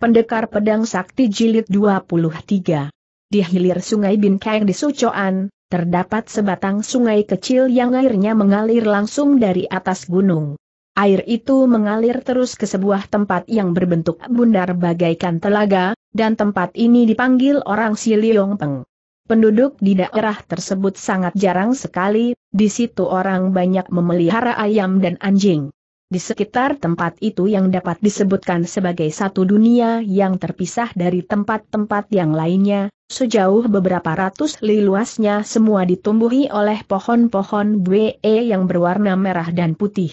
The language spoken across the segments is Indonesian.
Pendekar Pedang Sakti Jilid 23. Di hilir sungai Binkai di Sucoan, terdapat sebatang sungai kecil yang airnya mengalir langsung dari atas gunung. Air itu mengalir terus ke sebuah tempat yang berbentuk bundar bagaikan telaga, dan tempat ini dipanggil orang Liong Peng. Penduduk di daerah tersebut sangat jarang sekali, di situ orang banyak memelihara ayam dan anjing di sekitar tempat itu yang dapat disebutkan sebagai satu dunia yang terpisah dari tempat-tempat yang lainnya, sejauh beberapa ratus li luasnya semua ditumbuhi oleh pohon-pohon BE yang berwarna merah dan putih.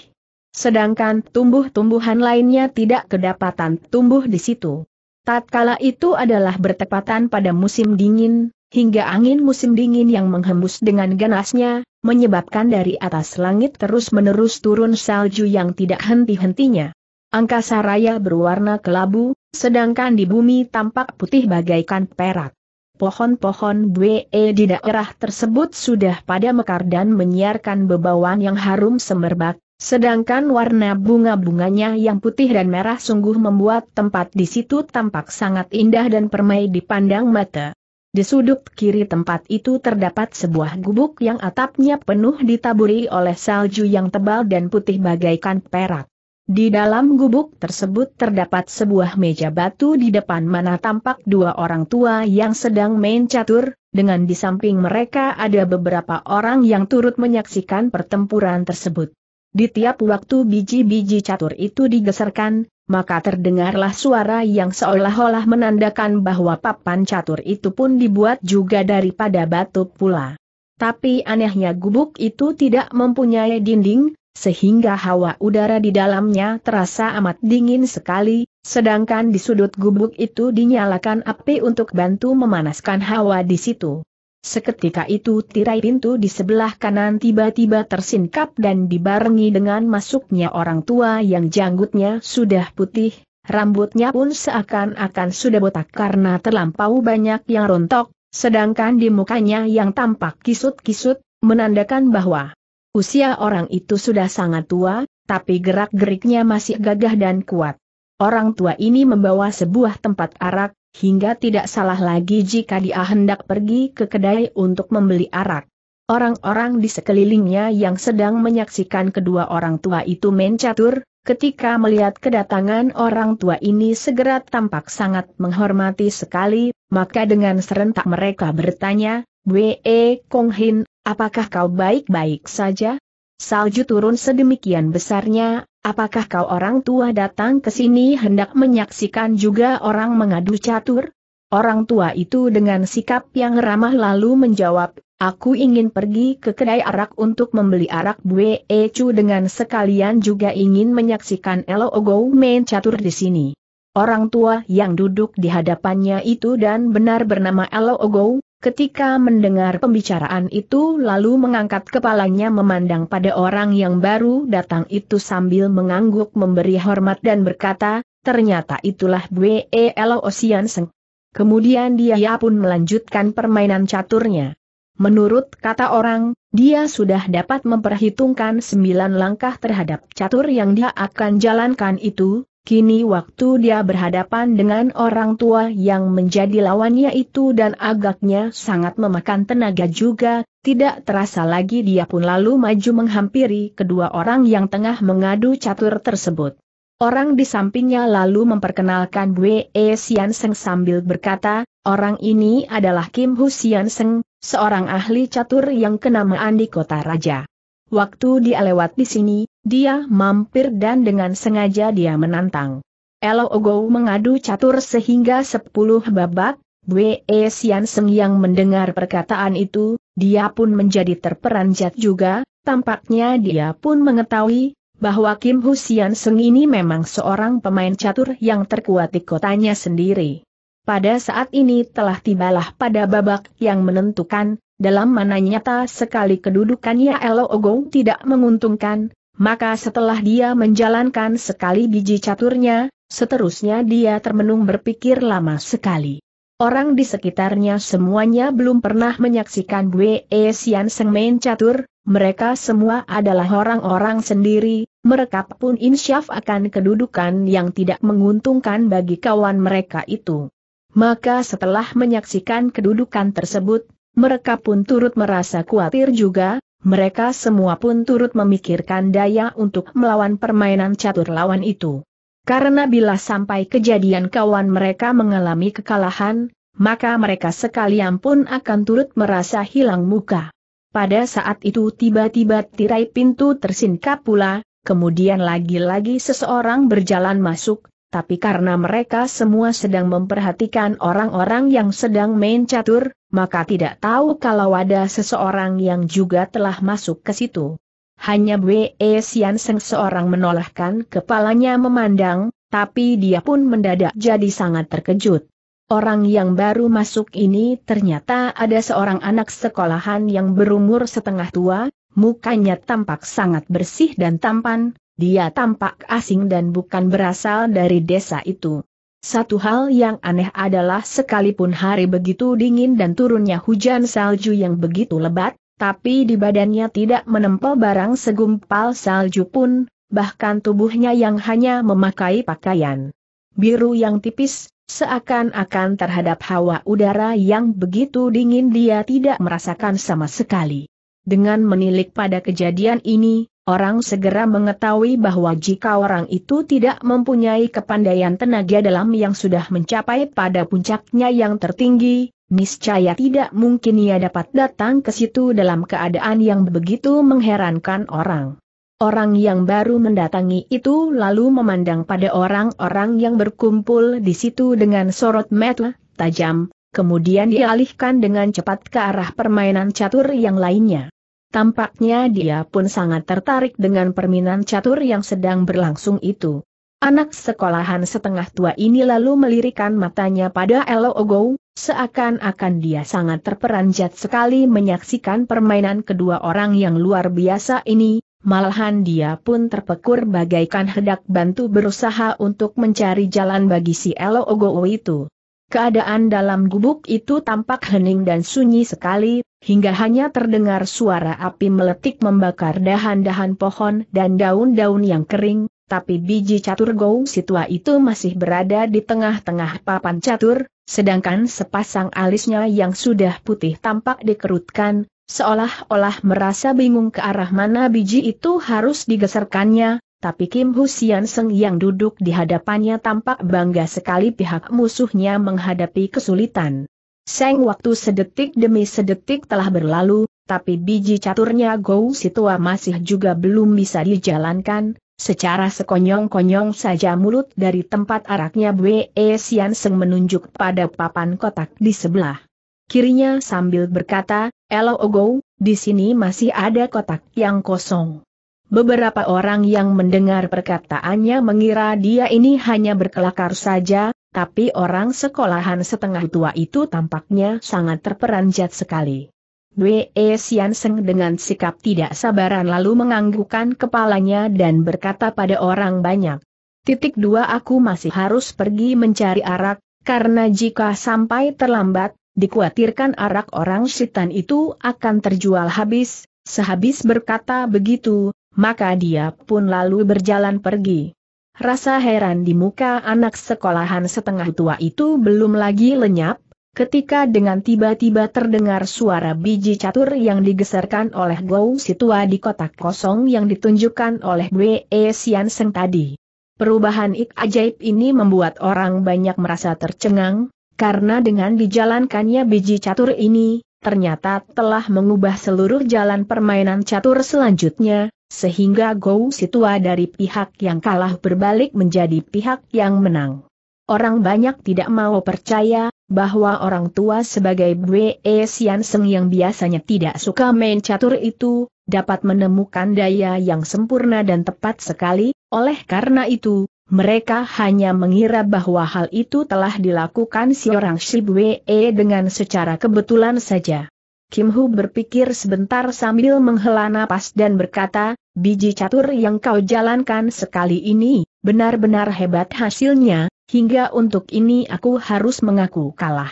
Sedangkan tumbuh-tumbuhan lainnya tidak kedapatan tumbuh di situ. Tatkala itu adalah bertepatan pada musim dingin, hingga angin musim dingin yang menghembus dengan ganasnya, menyebabkan dari atas langit terus-menerus turun salju yang tidak henti-hentinya. Angkasa raya berwarna kelabu, sedangkan di bumi tampak putih bagaikan perak. Pohon-pohon bue di daerah tersebut sudah pada mekar dan menyiarkan bebauan yang harum semerbak, Sedangkan warna bunga-bunganya yang putih dan merah sungguh membuat tempat di situ tampak sangat indah dan permai dipandang mata. Di sudut kiri tempat itu terdapat sebuah gubuk yang atapnya penuh ditaburi oleh salju yang tebal dan putih bagaikan perak. Di dalam gubuk tersebut terdapat sebuah meja batu di depan mana tampak dua orang tua yang sedang main catur, dengan di samping mereka ada beberapa orang yang turut menyaksikan pertempuran tersebut. Di tiap waktu biji-biji catur itu digeserkan, maka terdengarlah suara yang seolah-olah menandakan bahwa papan catur itu pun dibuat juga daripada batu pula. Tapi anehnya gubuk itu tidak mempunyai dinding, sehingga hawa udara di dalamnya terasa amat dingin sekali, sedangkan di sudut gubuk itu dinyalakan api untuk bantu memanaskan hawa di situ. Seketika itu tirai pintu di sebelah kanan tiba-tiba tersingkap dan dibarengi dengan masuknya orang tua yang janggutnya sudah putih, rambutnya pun seakan-akan sudah botak karena terlampau banyak yang rontok, sedangkan di mukanya yang tampak kisut-kisut, menandakan bahwa usia orang itu sudah sangat tua, tapi gerak-geriknya masih gagah dan kuat. Orang tua ini membawa sebuah tempat arak, hingga tidak salah lagi jika dia hendak pergi ke kedai untuk membeli arak. Orang-orang di sekelilingnya yang sedang menyaksikan kedua orang tua itu mencatur, ketika melihat kedatangan orang tua ini segera tampak sangat menghormati sekali, maka dengan serentak mereka bertanya, W.E. Kong Hin, apakah kau baik-baik saja? Salju turun sedemikian besarnya, apakah kau orang tua datang ke sini hendak menyaksikan juga orang mengadu catur? Orang tua itu dengan sikap yang ramah lalu menjawab, aku ingin pergi ke kedai arak untuk membeli arak Bue Ecu dengan sekalian juga ingin menyaksikan Elo Ogo main catur di sini. Orang tua yang duduk di hadapannya itu dan benar bernama Elo Ogo, Ketika mendengar pembicaraan itu lalu mengangkat kepalanya memandang pada orang yang baru datang itu sambil mengangguk memberi hormat dan berkata, ternyata itulah Bwe Elo Osian Seng. Kemudian dia pun melanjutkan permainan caturnya. Menurut kata orang, dia sudah dapat memperhitungkan sembilan langkah terhadap catur yang dia akan jalankan itu, Kini waktu dia berhadapan dengan orang tua yang menjadi lawannya itu dan agaknya sangat memakan tenaga juga, tidak terasa lagi dia pun lalu maju menghampiri kedua orang yang tengah mengadu catur tersebut. Orang di sampingnya lalu memperkenalkan Wei Xian Seng sambil berkata, orang ini adalah Kim Hu Xian Seng, seorang ahli catur yang kenamaan di kota raja. Waktu dia lewat di sini, dia mampir dan dengan sengaja dia menantang. Elo Ogo mengadu catur sehingga sepuluh babak, Bwe Sian Seng yang mendengar perkataan itu, dia pun menjadi terperanjat juga, tampaknya dia pun mengetahui, bahwa Kim Sian Seng ini memang seorang pemain catur yang terkuat di kotanya sendiri. Pada saat ini telah tibalah pada babak yang menentukan, dalam mana nyata sekali kedudukannya Elo Ogong tidak menguntungkan, maka setelah dia menjalankan sekali biji caturnya, seterusnya dia termenung berpikir lama sekali. Orang di sekitarnya semuanya belum pernah menyaksikan E Sian Seng main catur, mereka semua adalah orang-orang sendiri, mereka pun insyaf akan kedudukan yang tidak menguntungkan bagi kawan mereka itu. Maka setelah menyaksikan kedudukan tersebut, mereka pun turut merasa khawatir juga, mereka semua pun turut memikirkan daya untuk melawan permainan catur lawan itu. Karena bila sampai kejadian kawan mereka mengalami kekalahan, maka mereka sekalian pun akan turut merasa hilang muka. Pada saat itu tiba-tiba tirai pintu tersingkap pula, kemudian lagi-lagi seseorang berjalan masuk, tapi karena mereka semua sedang memperhatikan orang-orang yang sedang main catur, maka tidak tahu kalau ada seseorang yang juga telah masuk ke situ. Hanya Wei Xian Seng seorang menolakkan kepalanya memandang, tapi dia pun mendadak jadi sangat terkejut. Orang yang baru masuk ini ternyata ada seorang anak sekolahan yang berumur setengah tua, mukanya tampak sangat bersih dan tampan, dia tampak asing dan bukan berasal dari desa itu. Satu hal yang aneh adalah sekalipun hari begitu dingin dan turunnya hujan salju yang begitu lebat, tapi di badannya tidak menempel barang segumpal salju pun, bahkan tubuhnya yang hanya memakai pakaian biru yang tipis, seakan-akan terhadap hawa udara yang begitu dingin dia tidak merasakan sama sekali. Dengan menilik pada kejadian ini, Orang segera mengetahui bahwa jika orang itu tidak mempunyai kepandaian tenaga dalam yang sudah mencapai pada puncaknya yang tertinggi, niscaya tidak mungkin ia dapat datang ke situ dalam keadaan yang begitu mengherankan orang. Orang yang baru mendatangi itu lalu memandang pada orang-orang yang berkumpul di situ dengan sorot mata tajam, kemudian dialihkan dengan cepat ke arah permainan catur yang lainnya. Tampaknya dia pun sangat tertarik dengan permainan catur yang sedang berlangsung itu. Anak sekolahan setengah tua ini lalu melirikan matanya pada Elo Ogo, seakan-akan dia sangat terperanjat sekali menyaksikan permainan kedua orang yang luar biasa ini, Malahan dia pun terpekur bagaikan hendak bantu berusaha untuk mencari jalan bagi si Elo Ogo itu. Keadaan dalam gubuk itu tampak hening dan sunyi sekali, hingga hanya terdengar suara api meletik membakar dahan-dahan pohon dan daun-daun yang kering, tapi biji catur gong situa itu masih berada di tengah-tengah papan catur, sedangkan sepasang alisnya yang sudah putih tampak dikerutkan, seolah-olah merasa bingung ke arah mana biji itu harus digeserkannya, tapi Kim Husian Seng yang duduk di hadapannya tampak bangga sekali pihak musuhnya menghadapi kesulitan. Seng waktu sedetik demi sedetik telah berlalu, tapi biji caturnya Gou Situa masih juga belum bisa dijalankan, secara sekonyong-konyong saja mulut dari tempat araknya Bwe Sian Seng menunjuk pada papan kotak di sebelah kirinya sambil berkata, Elo Ogo, di sini masih ada kotak yang kosong. Beberapa orang yang mendengar perkataannya mengira dia ini hanya berkelakar saja, tapi orang sekolahan setengah tua itu tampaknya sangat terperanjat sekali. Wee Sianseng dengan sikap tidak sabaran lalu menganggukkan kepalanya dan berkata pada orang banyak. Titik dua aku masih harus pergi mencari arak, karena jika sampai terlambat, dikhawatirkan arak orang setan itu akan terjual habis. Sehabis berkata begitu, maka dia pun lalu berjalan pergi. Rasa heran di muka anak sekolahan setengah tua itu belum lagi lenyap, ketika dengan tiba-tiba terdengar suara biji catur yang digeserkan oleh Gou Situa di kotak kosong yang ditunjukkan oleh Bwe e Sian Seng tadi. Perubahan ik ajaib ini membuat orang banyak merasa tercengang, karena dengan dijalankannya biji catur ini, ternyata telah mengubah seluruh jalan permainan catur selanjutnya, sehingga Gou Situa dari pihak yang kalah berbalik menjadi pihak yang menang. Orang banyak tidak mau percaya, bahwa orang tua sebagai Bwe Sian Seng yang biasanya tidak suka main catur itu, dapat menemukan daya yang sempurna dan tepat sekali, oleh karena itu, mereka hanya mengira bahwa hal itu telah dilakukan si orang Shibwe dengan secara kebetulan saja. Kim Hu berpikir sebentar sambil menghela napas dan berkata, biji catur yang kau jalankan sekali ini, benar-benar hebat hasilnya, hingga untuk ini aku harus mengaku kalah.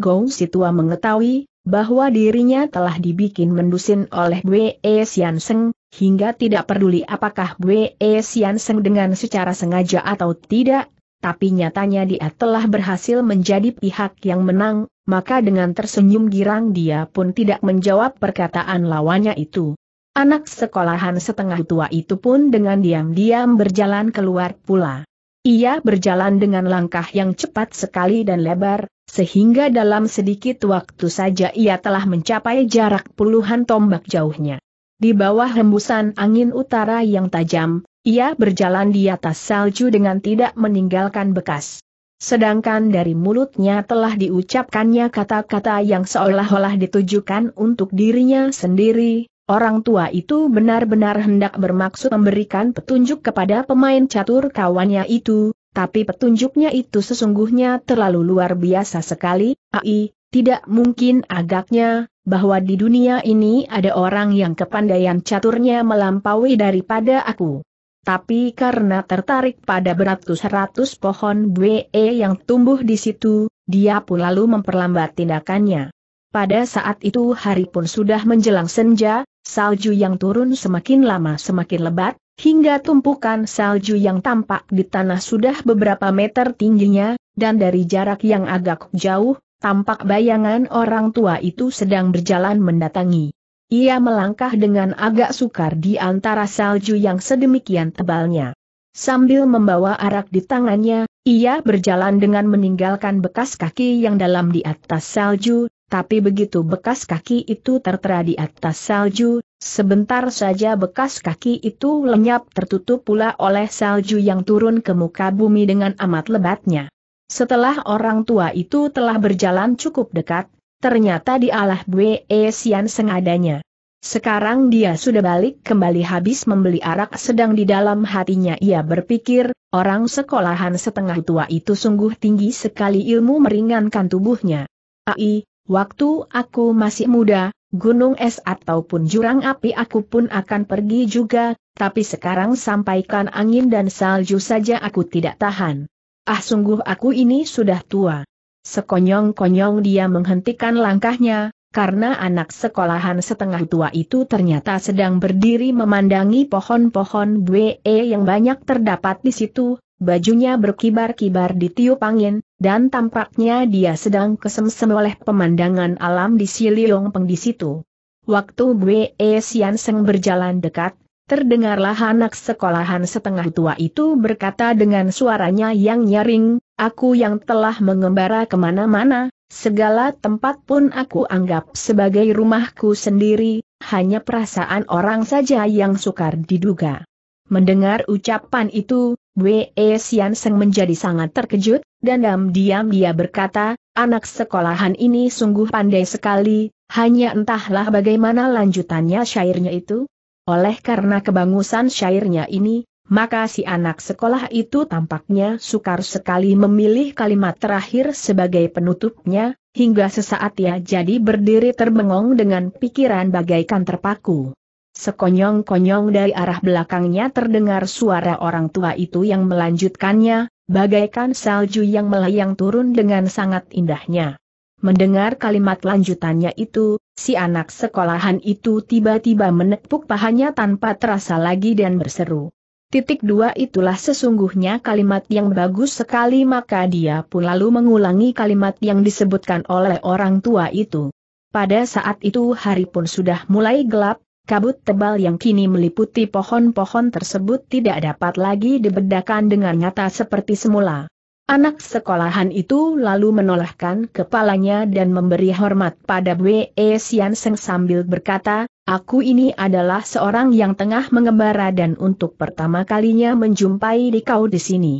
Gong Situa mengetahui, bahwa dirinya telah dibikin mendusin oleh Bwe Seng, hingga tidak peduli apakah Bwe Seng dengan secara sengaja atau tidak, tapi nyatanya dia telah berhasil menjadi pihak yang menang, maka dengan tersenyum girang dia pun tidak menjawab perkataan lawannya itu. Anak sekolahan setengah tua itu pun dengan diam-diam berjalan keluar pula. Ia berjalan dengan langkah yang cepat sekali dan lebar, sehingga dalam sedikit waktu saja ia telah mencapai jarak puluhan tombak jauhnya. Di bawah hembusan angin utara yang tajam, ia berjalan di atas salju dengan tidak meninggalkan bekas. Sedangkan dari mulutnya telah diucapkannya kata-kata yang seolah-olah ditujukan untuk dirinya sendiri, orang tua itu benar-benar hendak bermaksud memberikan petunjuk kepada pemain catur kawannya itu, tapi petunjuknya itu sesungguhnya terlalu luar biasa sekali, ai, tidak mungkin agaknya, bahwa di dunia ini ada orang yang kepandaian caturnya melampaui daripada aku tapi karena tertarik pada beratus-ratus pohon bue yang tumbuh di situ, dia pun lalu memperlambat tindakannya. Pada saat itu hari pun sudah menjelang senja, salju yang turun semakin lama semakin lebat, hingga tumpukan salju yang tampak di tanah sudah beberapa meter tingginya, dan dari jarak yang agak jauh, tampak bayangan orang tua itu sedang berjalan mendatangi. Ia melangkah dengan agak sukar di antara salju yang sedemikian tebalnya. Sambil membawa arak di tangannya, ia berjalan dengan meninggalkan bekas kaki yang dalam di atas salju, tapi begitu bekas kaki itu tertera di atas salju, sebentar saja bekas kaki itu lenyap tertutup pula oleh salju yang turun ke muka bumi dengan amat lebatnya. Setelah orang tua itu telah berjalan cukup dekat, ternyata di dialah Bwe e Sian sengadanya. Sekarang dia sudah balik kembali habis membeli arak sedang di dalam hatinya ia berpikir, orang sekolahan setengah tua itu sungguh tinggi sekali ilmu meringankan tubuhnya. Ai, waktu aku masih muda, gunung es ataupun jurang api aku pun akan pergi juga, tapi sekarang sampaikan angin dan salju saja aku tidak tahan. Ah sungguh aku ini sudah tua. Sekonyong-konyong dia menghentikan langkahnya, karena anak sekolahan setengah tua itu ternyata sedang berdiri memandangi pohon-pohon bue yang banyak terdapat di situ, bajunya berkibar-kibar di tiup angin, dan tampaknya dia sedang kesemsem oleh pemandangan alam di Siliong Peng di situ. Waktu bue Sian Seng berjalan dekat, Terdengarlah anak sekolahan setengah tua itu berkata dengan suaranya yang nyaring, aku yang telah mengembara kemana-mana, segala tempat pun aku anggap sebagai rumahku sendiri, hanya perasaan orang saja yang sukar diduga. Mendengar ucapan itu, Wei Xian Seng menjadi sangat terkejut, dan diam-diam dia berkata, anak sekolahan ini sungguh pandai sekali, hanya entahlah bagaimana lanjutannya syairnya itu. Oleh karena kebangusan syairnya ini, maka si anak sekolah itu tampaknya sukar sekali memilih kalimat terakhir sebagai penutupnya, hingga sesaat ia jadi berdiri terbengong dengan pikiran bagaikan terpaku. Sekonyong-konyong dari arah belakangnya terdengar suara orang tua itu yang melanjutkannya, bagaikan salju yang melayang turun dengan sangat indahnya. Mendengar kalimat lanjutannya itu, Si anak sekolahan itu tiba-tiba menepuk pahanya tanpa terasa lagi dan berseru. Titik dua itulah sesungguhnya kalimat yang bagus sekali maka dia pun lalu mengulangi kalimat yang disebutkan oleh orang tua itu. Pada saat itu hari pun sudah mulai gelap, kabut tebal yang kini meliputi pohon-pohon tersebut tidak dapat lagi dibedakan dengan nyata seperti semula. Anak sekolahan itu lalu menolehkan kepalanya dan memberi hormat pada Wei Xian e Seng sambil berkata, Aku ini adalah seorang yang tengah mengembara dan untuk pertama kalinya menjumpai di kau di sini.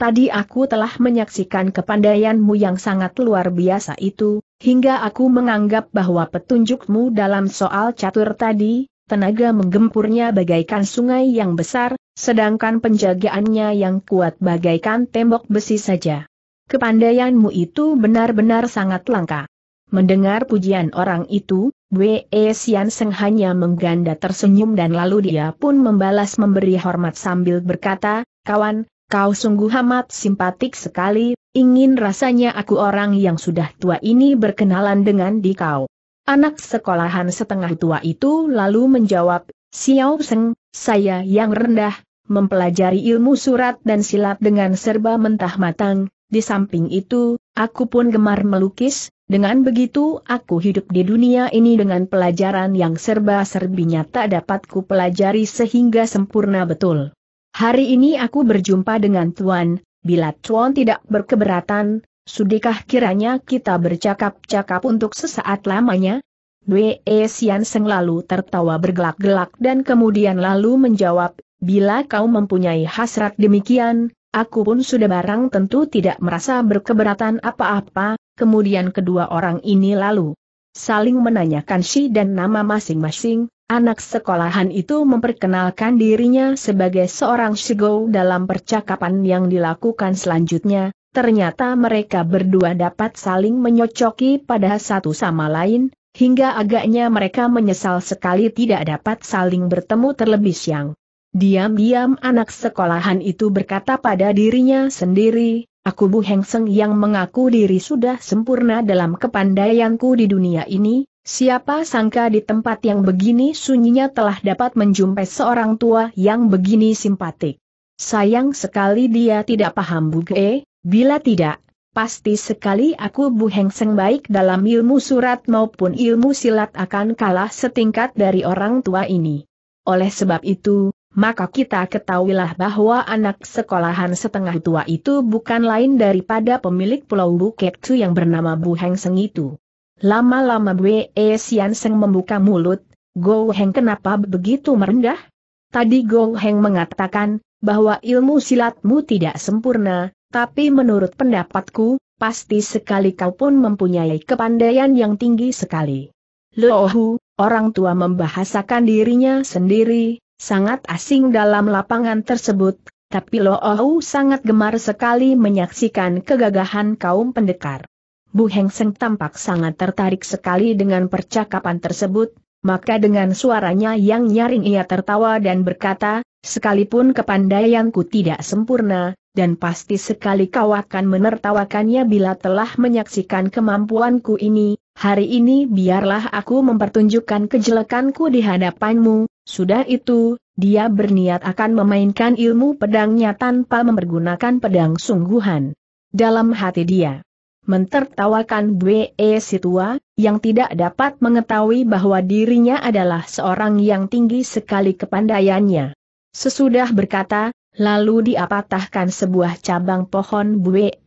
Tadi aku telah menyaksikan kepandaianmu yang sangat luar biasa itu, hingga aku menganggap bahwa petunjukmu dalam soal catur tadi, tenaga menggempurnya bagaikan sungai yang besar, sedangkan penjagaannya yang kuat bagaikan tembok besi saja. Kepandaianmu itu benar-benar sangat langka. Mendengar pujian orang itu, Wei Xian Seng hanya mengganda tersenyum dan lalu dia pun membalas memberi hormat sambil berkata, kawan, kau sungguh amat simpatik sekali, ingin rasanya aku orang yang sudah tua ini berkenalan dengan dikau. Anak sekolahan setengah tua itu lalu menjawab, Xiao Seng, saya yang rendah, mempelajari ilmu surat dan silat dengan serba mentah matang, di samping itu, aku pun gemar melukis, dengan begitu aku hidup di dunia ini dengan pelajaran yang serba-serbinya tak dapat ku pelajari sehingga sempurna betul. Hari ini aku berjumpa dengan Tuan, bila Tuan tidak berkeberatan, Sudikah kiranya kita bercakap-cakap untuk sesaat lamanya? Wei Sian Seng lalu tertawa bergelak-gelak dan kemudian lalu menjawab, Bila kau mempunyai hasrat demikian, aku pun sudah barang tentu tidak merasa berkeberatan apa-apa, kemudian kedua orang ini lalu saling menanyakan si dan nama masing-masing, anak sekolahan itu memperkenalkan dirinya sebagai seorang shigou dalam percakapan yang dilakukan selanjutnya, ternyata mereka berdua dapat saling menyocoki pada satu sama lain, hingga agaknya mereka menyesal sekali tidak dapat saling bertemu terlebih siang. Diam-diam anak sekolahan itu berkata pada dirinya sendiri, aku Bu Heng Seng yang mengaku diri sudah sempurna dalam kepandaianku di dunia ini, siapa sangka di tempat yang begini sunyinya telah dapat menjumpai seorang tua yang begini simpatik. Sayang sekali dia tidak paham Ge, Bila tidak, pasti sekali aku Bu Seng baik dalam ilmu surat maupun ilmu silat akan kalah setingkat dari orang tua ini. Oleh sebab itu, maka kita ketahuilah bahwa anak sekolahan setengah tua itu bukan lain daripada pemilik pulau Bukit Su yang bernama Bu Seng itu. Lama-lama Bwe e Sian Seng membuka mulut, Go Heng kenapa begitu merendah? Tadi Go Heng mengatakan, bahwa ilmu silatmu tidak sempurna, tapi menurut pendapatku, pasti sekali kau pun mempunyai kepandaian yang tinggi sekali. Lohu, orang tua membahasakan dirinya sendiri, sangat asing dalam lapangan tersebut, tapi Lohu sangat gemar sekali menyaksikan kegagahan kaum pendekar. Bu Heng Seng tampak sangat tertarik sekali dengan percakapan tersebut, maka dengan suaranya yang nyaring ia tertawa dan berkata, sekalipun kepandaianku tidak sempurna, dan pasti sekali kau akan menertawakannya bila telah menyaksikan kemampuanku ini, hari ini biarlah aku mempertunjukkan kejelekanku di hadapanmu, sudah itu, dia berniat akan memainkan ilmu pedangnya tanpa mempergunakan pedang sungguhan. Dalam hati dia mentertawakan B.E. Situa, yang tidak dapat mengetahui bahwa dirinya adalah seorang yang tinggi sekali kepandaiannya. Sesudah berkata, lalu dia patahkan sebuah cabang pohon bue,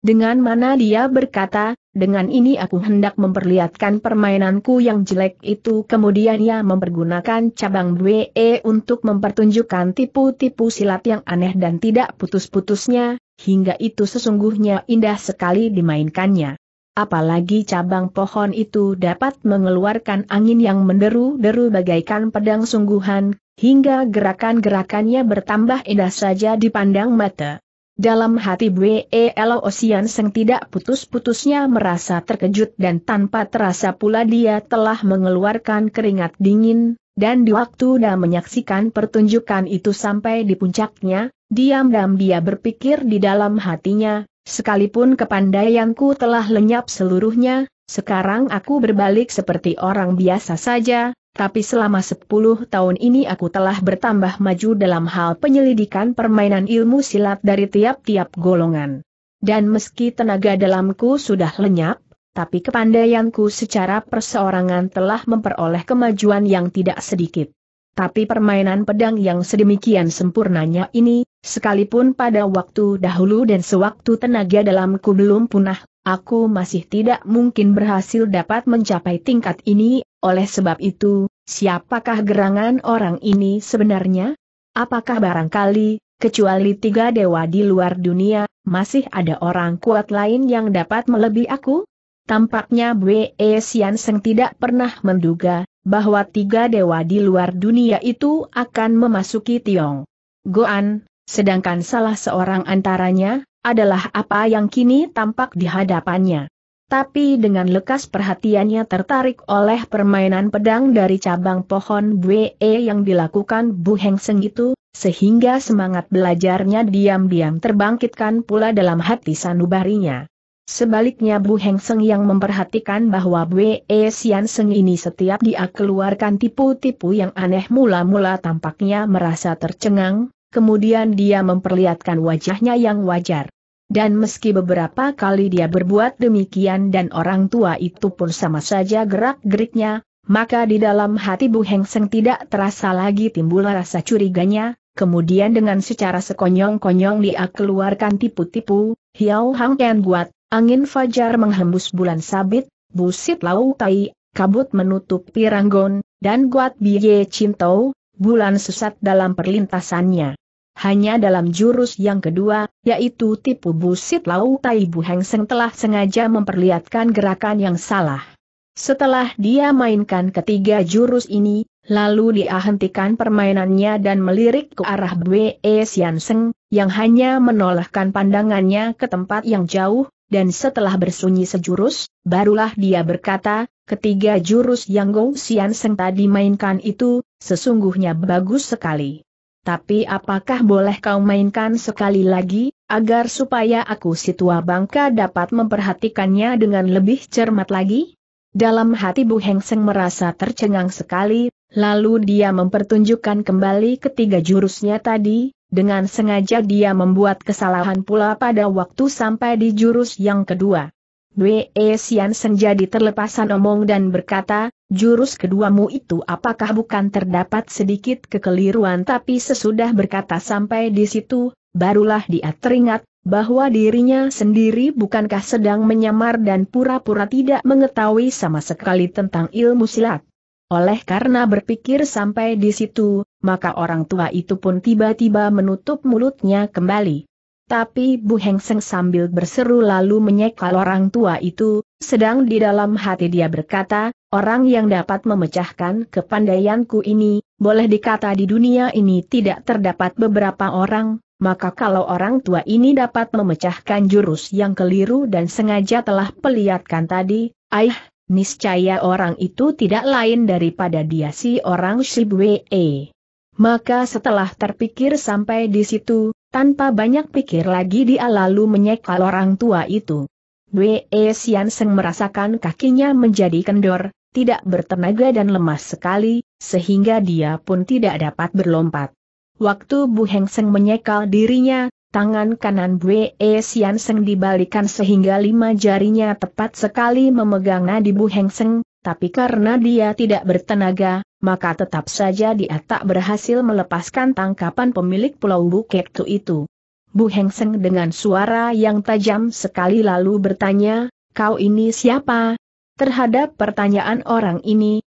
dengan mana dia berkata, dengan ini aku hendak memperlihatkan permainanku yang jelek itu kemudian ia mempergunakan cabang bue untuk mempertunjukkan tipu-tipu silat yang aneh dan tidak putus-putusnya, hingga itu sesungguhnya indah sekali dimainkannya. Apalagi cabang pohon itu dapat mengeluarkan angin yang menderu-deru bagaikan pedang sungguhan, hingga gerakan-gerakannya bertambah indah saja dipandang mata. Dalam hati Bwe Elo Osian Seng tidak putus-putusnya merasa terkejut dan tanpa terasa pula dia telah mengeluarkan keringat dingin, dan di waktu dia menyaksikan pertunjukan itu sampai di puncaknya, diam-diam dia berpikir di dalam hatinya, Sekalipun kepandaianku telah lenyap seluruhnya, sekarang aku berbalik seperti orang biasa saja, tapi selama 10 tahun ini aku telah bertambah maju dalam hal penyelidikan permainan ilmu silat dari tiap-tiap golongan. Dan meski tenaga dalamku sudah lenyap, tapi kepandaianku secara perseorangan telah memperoleh kemajuan yang tidak sedikit. Tapi permainan pedang yang sedemikian sempurnanya ini, sekalipun pada waktu dahulu dan sewaktu tenaga dalamku belum punah, aku masih tidak mungkin berhasil dapat mencapai tingkat ini, oleh sebab itu, siapakah gerangan orang ini sebenarnya? Apakah barangkali, kecuali tiga dewa di luar dunia, masih ada orang kuat lain yang dapat melebihi aku? Tampaknya Bwe Sian Seng tidak pernah menduga bahwa tiga dewa di luar dunia itu akan memasuki Tiong Goan, sedangkan salah seorang antaranya adalah apa yang kini tampak di hadapannya. Tapi dengan lekas perhatiannya tertarik oleh permainan pedang dari cabang pohon bue yang dilakukan Bu Heng Seng itu, sehingga semangat belajarnya diam-diam terbangkitkan pula dalam hati sanubarinya. Sebaliknya Bu Heng Seng yang memperhatikan bahwa Bu Bwe Sian Seng ini setiap dia keluarkan tipu-tipu yang aneh mula-mula tampaknya merasa tercengang, kemudian dia memperlihatkan wajahnya yang wajar. Dan meski beberapa kali dia berbuat demikian dan orang tua itu pun sama saja gerak-geriknya, maka di dalam hati Bu Heng Seng tidak terasa lagi timbul rasa curiganya, kemudian dengan secara sekonyong-konyong dia keluarkan tipu-tipu, Hiao Hang Ken buat, Angin fajar menghembus bulan sabit, busit lau tai, kabut menutup piranggon, dan guat biye cintau, bulan sesat dalam perlintasannya. Hanya dalam jurus yang kedua, yaitu tipu busit lau tai Bu Heng Seng telah sengaja memperlihatkan gerakan yang salah. Setelah dia mainkan ketiga jurus ini, lalu dia hentikan permainannya dan melirik ke arah Bwe Sian Seng, yang hanya menolehkan pandangannya ke tempat yang jauh, dan setelah bersunyi sejurus, barulah dia berkata, ketiga jurus yang Gong Xian Seng tadi mainkan itu, sesungguhnya bagus sekali. Tapi apakah boleh kau mainkan sekali lagi, agar supaya aku si tua bangka dapat memperhatikannya dengan lebih cermat lagi? Dalam hati Bu Heng Seng merasa tercengang sekali, lalu dia mempertunjukkan kembali ketiga jurusnya tadi, dengan sengaja dia membuat kesalahan pula pada waktu sampai di jurus yang kedua. Dwe Sian Senjadi terlepasan omong dan berkata, jurus keduamu itu apakah bukan terdapat sedikit kekeliruan tapi sesudah berkata sampai di situ, barulah dia teringat, bahwa dirinya sendiri bukankah sedang menyamar dan pura-pura tidak mengetahui sama sekali tentang ilmu silat. Oleh karena berpikir sampai di situ, maka orang tua itu pun tiba-tiba menutup mulutnya kembali. Tapi Bu Hengseng sambil berseru lalu menyekal orang tua itu, sedang di dalam hati dia berkata, orang yang dapat memecahkan kepandaianku ini, boleh dikata di dunia ini tidak terdapat beberapa orang, maka kalau orang tua ini dapat memecahkan jurus yang keliru dan sengaja telah pelihatkan tadi, aih, niscaya orang itu tidak lain daripada dia si orang Shibwee. Maka setelah terpikir sampai di situ, tanpa banyak pikir lagi dia lalu menyekal orang tua itu. Wee Sian Seng merasakan kakinya menjadi kendor, tidak bertenaga dan lemas sekali, sehingga dia pun tidak dapat berlompat. Waktu Bu Heng Seng menyekal dirinya, tangan kanan Wee Sian Seng dibalikan sehingga lima jarinya tepat sekali memegang nadi Bu Heng Seng, tapi karena dia tidak bertenaga, maka tetap saja dia tak berhasil melepaskan tangkapan pemilik pulau Bukektu itu. Bu Hengseng dengan suara yang tajam sekali lalu bertanya, kau ini siapa? Terhadap pertanyaan orang ini,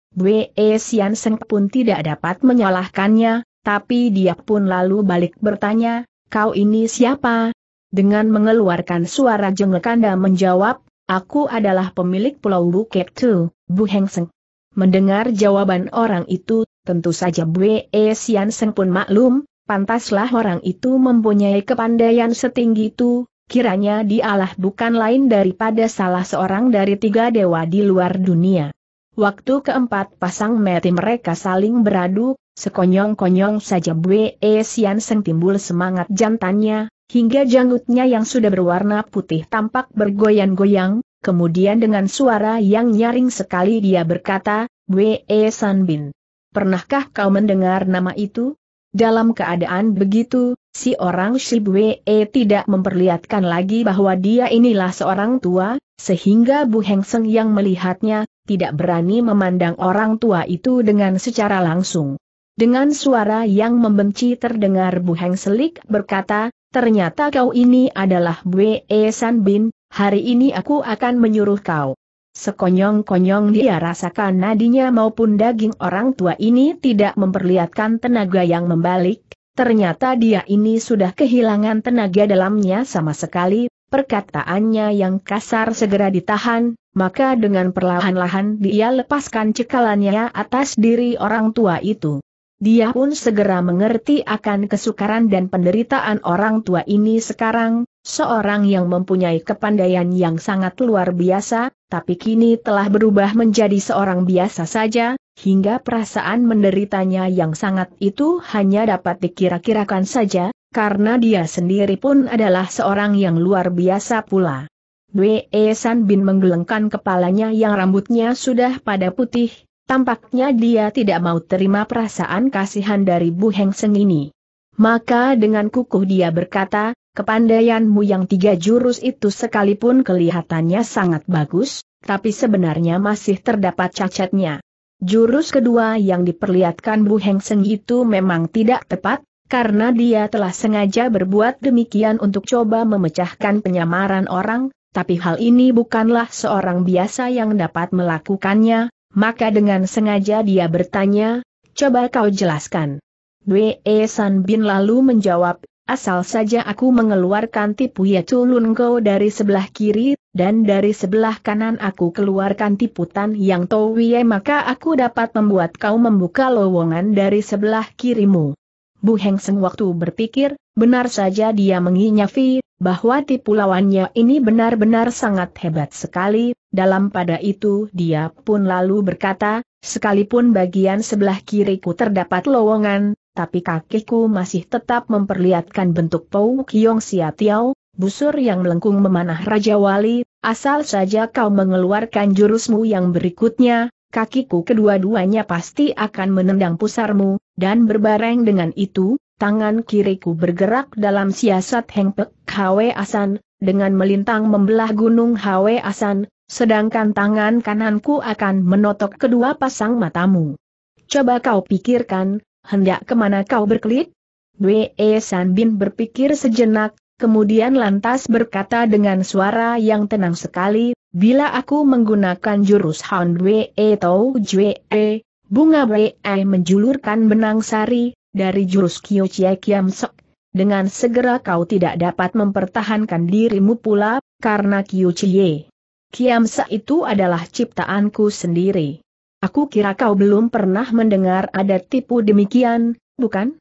E Sian Seng pun tidak dapat menyalahkannya, tapi dia pun lalu balik bertanya, kau ini siapa? Dengan mengeluarkan suara jengekanda menjawab, Aku adalah pemilik pulau Bukit Tu, Bu Heng Seng. Mendengar jawaban orang itu, tentu saja Bue Sian Seng pun maklum, pantaslah orang itu mempunyai kepandaian setinggi itu, kiranya dialah bukan lain daripada salah seorang dari tiga dewa di luar dunia. Waktu keempat pasang mati mereka saling beradu, sekonyong-konyong saja Bue Sian Seng timbul semangat jantannya, hingga janggutnya yang sudah berwarna putih tampak bergoyang-goyang, kemudian dengan suara yang nyaring sekali dia berkata, Wee Sanbin. Pernahkah kau mendengar nama itu? Dalam keadaan begitu, si orang Shibwe tidak memperlihatkan lagi bahwa dia inilah seorang tua, sehingga Bu Heng Seng yang melihatnya, tidak berani memandang orang tua itu dengan secara langsung. Dengan suara yang membenci terdengar Bu Heng Selik berkata, ternyata kau ini adalah Bue e San Bin, hari ini aku akan menyuruh kau. Sekonyong-konyong dia rasakan nadinya maupun daging orang tua ini tidak memperlihatkan tenaga yang membalik, ternyata dia ini sudah kehilangan tenaga dalamnya sama sekali, perkataannya yang kasar segera ditahan, maka dengan perlahan-lahan dia lepaskan cekalannya atas diri orang tua itu. Dia pun segera mengerti akan kesukaran dan penderitaan orang tua ini sekarang, seorang yang mempunyai kepandaian yang sangat luar biasa, tapi kini telah berubah menjadi seorang biasa saja, hingga perasaan menderitanya yang sangat itu hanya dapat dikira-kirakan saja, karena dia sendiri pun adalah seorang yang luar biasa pula. Wei San Bin menggelengkan kepalanya yang rambutnya sudah pada putih, Tampaknya dia tidak mau terima perasaan kasihan dari Bu Heng Seng ini. Maka dengan kukuh dia berkata, kepandaianmu yang tiga jurus itu sekalipun kelihatannya sangat bagus, tapi sebenarnya masih terdapat cacatnya. Jurus kedua yang diperlihatkan Bu Heng Seng itu memang tidak tepat, karena dia telah sengaja berbuat demikian untuk coba memecahkan penyamaran orang, tapi hal ini bukanlah seorang biasa yang dapat melakukannya, maka dengan sengaja dia bertanya, coba kau jelaskan. Wee San Bin lalu menjawab, asal saja aku mengeluarkan tipu yaitu Lungo dari sebelah kiri, dan dari sebelah kanan aku keluarkan tiputan yang Towie maka aku dapat membuat kau membuka lowongan dari sebelah kirimu. Bu Heng Seng waktu berpikir, benar saja dia menginyafi, bahwa tipu lawannya ini benar-benar sangat hebat sekali, dalam pada itu dia pun lalu berkata, sekalipun bagian sebelah kiriku terdapat lowongan, tapi kakiku masih tetap memperlihatkan bentuk Pou Kiong Sia Tiao, busur yang melengkung memanah Raja Wali, asal saja kau mengeluarkan jurusmu yang berikutnya, kakiku kedua-duanya pasti akan menendang pusarmu, dan berbareng dengan itu, tangan kiriku bergerak dalam siasat hengpek Hwe Asan, dengan melintang membelah gunung Hwe Asan, sedangkan tangan kananku akan menotok kedua pasang matamu. Coba kau pikirkan, hendak kemana kau berkelit? Wei e San Bin berpikir sejenak, kemudian lantas berkata dengan suara yang tenang sekali, bila aku menggunakan jurus Hound Wei e Tau Jue, e, bunga Wei menjulurkan benang sari, dari jurus Chie Kiam Sok. Dengan segera kau tidak dapat mempertahankan dirimu pula, karena Chie Kiam Sok itu adalah ciptaanku sendiri. Aku kira kau belum pernah mendengar ada tipu demikian, bukan?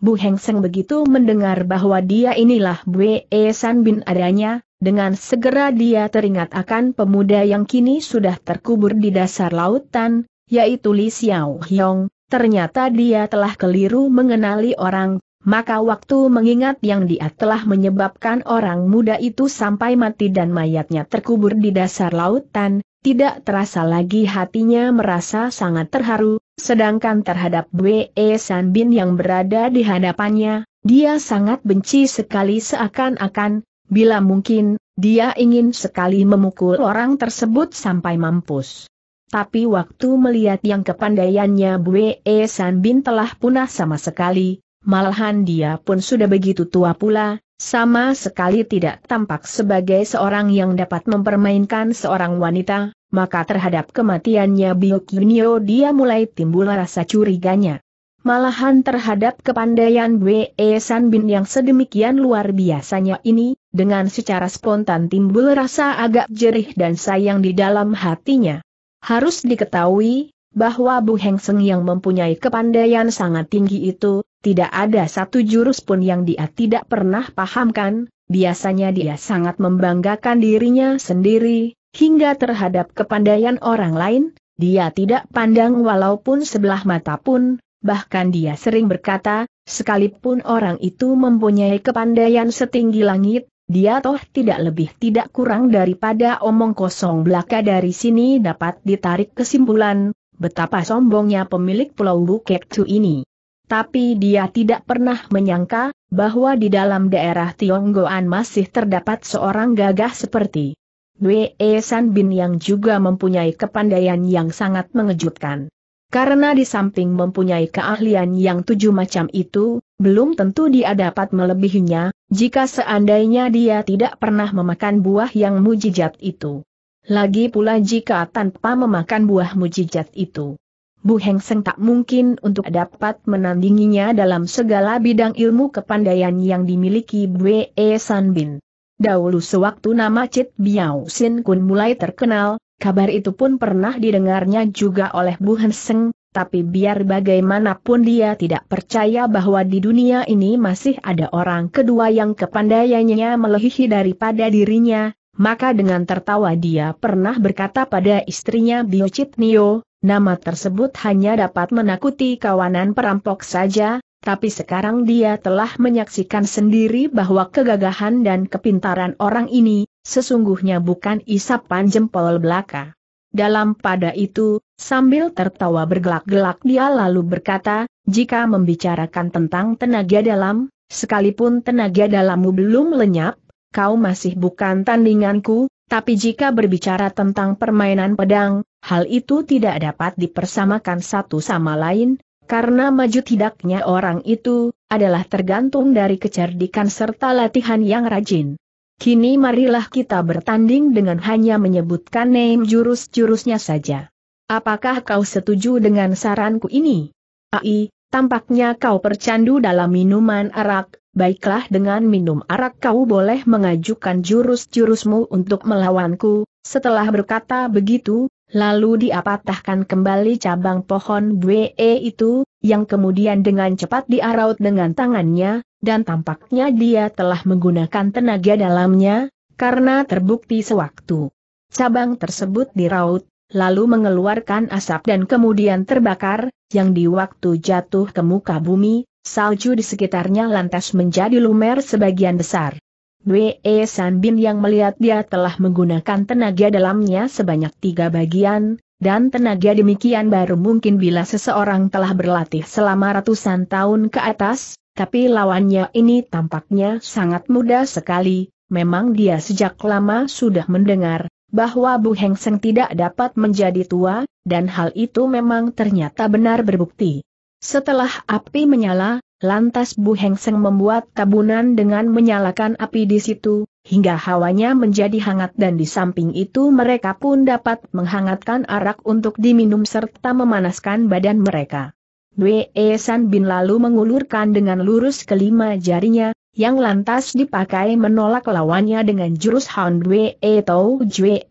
Bu Heng Seng begitu mendengar bahwa dia inilah Bue e San Bin adanya, dengan segera dia teringat akan pemuda yang kini sudah terkubur di dasar lautan, yaitu Li Xiao Hyong, ternyata dia telah keliru mengenali orang, maka waktu mengingat yang dia telah menyebabkan orang muda itu sampai mati dan mayatnya terkubur di dasar lautan, tidak terasa lagi hatinya merasa sangat terharu, sedangkan terhadap Wei Sanbin yang berada di hadapannya, dia sangat benci sekali seakan-akan, bila mungkin, dia ingin sekali memukul orang tersebut sampai mampus. Tapi waktu melihat yang kepandaiannya Bue e San Bin telah punah sama sekali, malahan dia pun sudah begitu tua pula, sama sekali tidak tampak sebagai seorang yang dapat mempermainkan seorang wanita, maka terhadap kematiannya Biok Yunio dia mulai timbul rasa curiganya. Malahan terhadap kepandaian E San Bin yang sedemikian luar biasanya ini, dengan secara spontan timbul rasa agak jerih dan sayang di dalam hatinya. Harus diketahui, bahwa Bu Heng Seng yang mempunyai kepandaian sangat tinggi itu, tidak ada satu jurus pun yang dia tidak pernah pahamkan, biasanya dia sangat membanggakan dirinya sendiri, hingga terhadap kepandaian orang lain, dia tidak pandang walaupun sebelah mata pun, bahkan dia sering berkata, sekalipun orang itu mempunyai kepandaian setinggi langit, dia toh tidak lebih tidak kurang daripada omong kosong belaka dari sini dapat ditarik kesimpulan, betapa sombongnya pemilik pulau Tu ini. Tapi dia tidak pernah menyangka, bahwa di dalam daerah Tionggoan masih terdapat seorang gagah seperti Wei San Bin yang juga mempunyai kepandaian yang sangat mengejutkan. Karena di samping mempunyai keahlian yang tujuh macam itu, belum tentu dia dapat melebihinya, jika seandainya dia tidak pernah memakan buah yang mujijat itu. Lagi pula jika tanpa memakan buah mujijat itu. Bu Heng Seng tak mungkin untuk dapat menandinginya dalam segala bidang ilmu kepandaian yang dimiliki Bwe e San Bin. Dahulu sewaktu nama Cit Biao Sin Kun mulai terkenal, kabar itu pun pernah didengarnya juga oleh Bu Heng Seng, tapi biar bagaimanapun dia tidak percaya bahwa di dunia ini masih ada orang kedua yang kepandaiannya melebihi daripada dirinya, maka dengan tertawa dia pernah berkata pada istrinya Biocitnio, nama tersebut hanya dapat menakuti kawanan perampok saja, tapi sekarang dia telah menyaksikan sendiri bahwa kegagahan dan kepintaran orang ini, sesungguhnya bukan isapan jempol belaka. Dalam pada itu, sambil tertawa bergelak-gelak dia lalu berkata, jika membicarakan tentang tenaga dalam, sekalipun tenaga dalammu belum lenyap, kau masih bukan tandinganku, tapi jika berbicara tentang permainan pedang, hal itu tidak dapat dipersamakan satu sama lain, karena maju tidaknya orang itu, adalah tergantung dari kecerdikan serta latihan yang rajin. Kini marilah kita bertanding dengan hanya menyebutkan name jurus-jurusnya saja. Apakah kau setuju dengan saranku ini? Ai, tampaknya kau percandu dalam minuman arak, baiklah dengan minum arak kau boleh mengajukan jurus-jurusmu untuk melawanku. Setelah berkata begitu, lalu diapatahkan kembali cabang pohon BE itu, yang kemudian dengan cepat diaraut dengan tangannya, dan tampaknya dia telah menggunakan tenaga dalamnya, karena terbukti sewaktu. Cabang tersebut diraut, lalu mengeluarkan asap dan kemudian terbakar, yang di waktu jatuh ke muka bumi, salju di sekitarnya lantas menjadi lumer sebagian besar. Wei Sanbin yang melihat dia telah menggunakan tenaga dalamnya sebanyak tiga bagian, dan tenaga demikian baru mungkin bila seseorang telah berlatih selama ratusan tahun ke atas, tapi lawannya ini tampaknya sangat muda sekali, memang dia sejak lama sudah mendengar bahwa Bu Heng Seng tidak dapat menjadi tua, dan hal itu memang ternyata benar berbukti. Setelah api menyala, lantas Bu Heng Seng membuat tabunan dengan menyalakan api di situ, hingga hawanya menjadi hangat dan di samping itu mereka pun dapat menghangatkan arak untuk diminum serta memanaskan badan mereka. Dwe San Bin lalu mengulurkan dengan lurus kelima jarinya, yang lantas dipakai menolak lawannya dengan jurus Hound Dwe Tau Jwe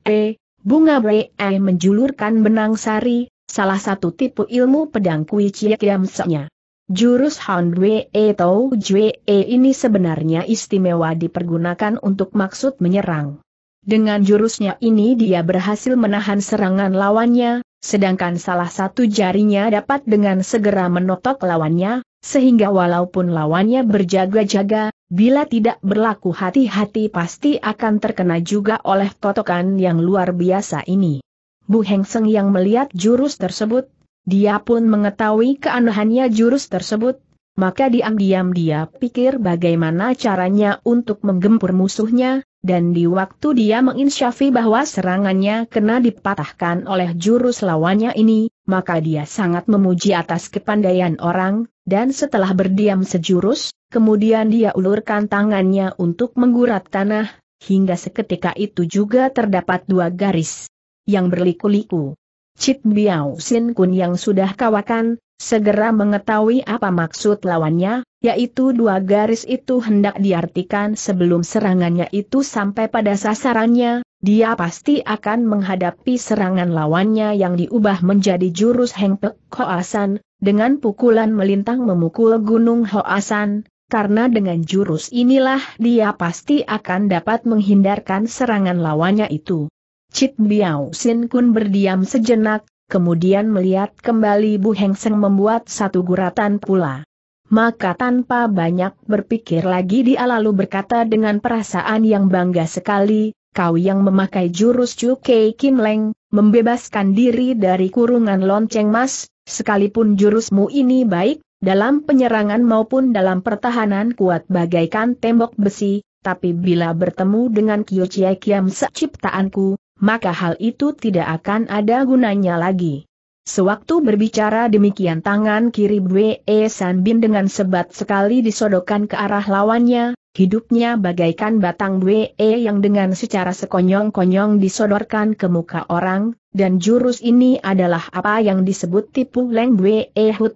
Bunga Dwe menjulurkan benang sari, salah satu tipu ilmu pedang Kui Chia Kiam Jurus Hound Wei Tau Jwe ini sebenarnya istimewa dipergunakan untuk maksud menyerang. Dengan jurusnya ini dia berhasil menahan serangan lawannya, Sedangkan salah satu jarinya dapat dengan segera menotok lawannya, sehingga walaupun lawannya berjaga-jaga, bila tidak berlaku hati-hati pasti akan terkena juga oleh totokan yang luar biasa ini. Bu Heng Seng yang melihat jurus tersebut, dia pun mengetahui keanehannya jurus tersebut, maka diam-diam dia pikir bagaimana caranya untuk menggempur musuhnya, dan di waktu dia menginsyafi bahwa serangannya kena dipatahkan oleh jurus lawannya ini, maka dia sangat memuji atas kepandaian orang, dan setelah berdiam sejurus, kemudian dia ulurkan tangannya untuk menggurat tanah, hingga seketika itu juga terdapat dua garis yang berliku-liku. Cik Biao Sin Kun yang sudah kawakan, segera mengetahui apa maksud lawannya, yaitu dua garis itu hendak diartikan sebelum serangannya itu sampai pada sasarannya, dia pasti akan menghadapi serangan lawannya yang diubah menjadi jurus Hengpek Hoasan, dengan pukulan melintang memukul Gunung Hoasan, karena dengan jurus inilah dia pasti akan dapat menghindarkan serangan lawannya itu. Cit Biao Sin Kun berdiam sejenak, kemudian melihat kembali Bu Heng Seng membuat satu guratan pula. Maka tanpa banyak berpikir lagi dia lalu berkata dengan perasaan yang bangga sekali, kau yang memakai jurus Kei Kim Leng, membebaskan diri dari kurungan lonceng mas, sekalipun jurusmu ini baik, dalam penyerangan maupun dalam pertahanan kuat bagaikan tembok besi, tapi bila bertemu dengan Chia Kiam seciptaanku, maka hal itu tidak akan ada gunanya lagi. Sewaktu berbicara demikian tangan kiri Bwe e San Bin dengan sebat sekali disodokkan ke arah lawannya, hidupnya bagaikan batang Bwe e yang dengan secara sekonyong-konyong disodorkan ke muka orang, dan jurus ini adalah apa yang disebut tipu leng Bwe e Hut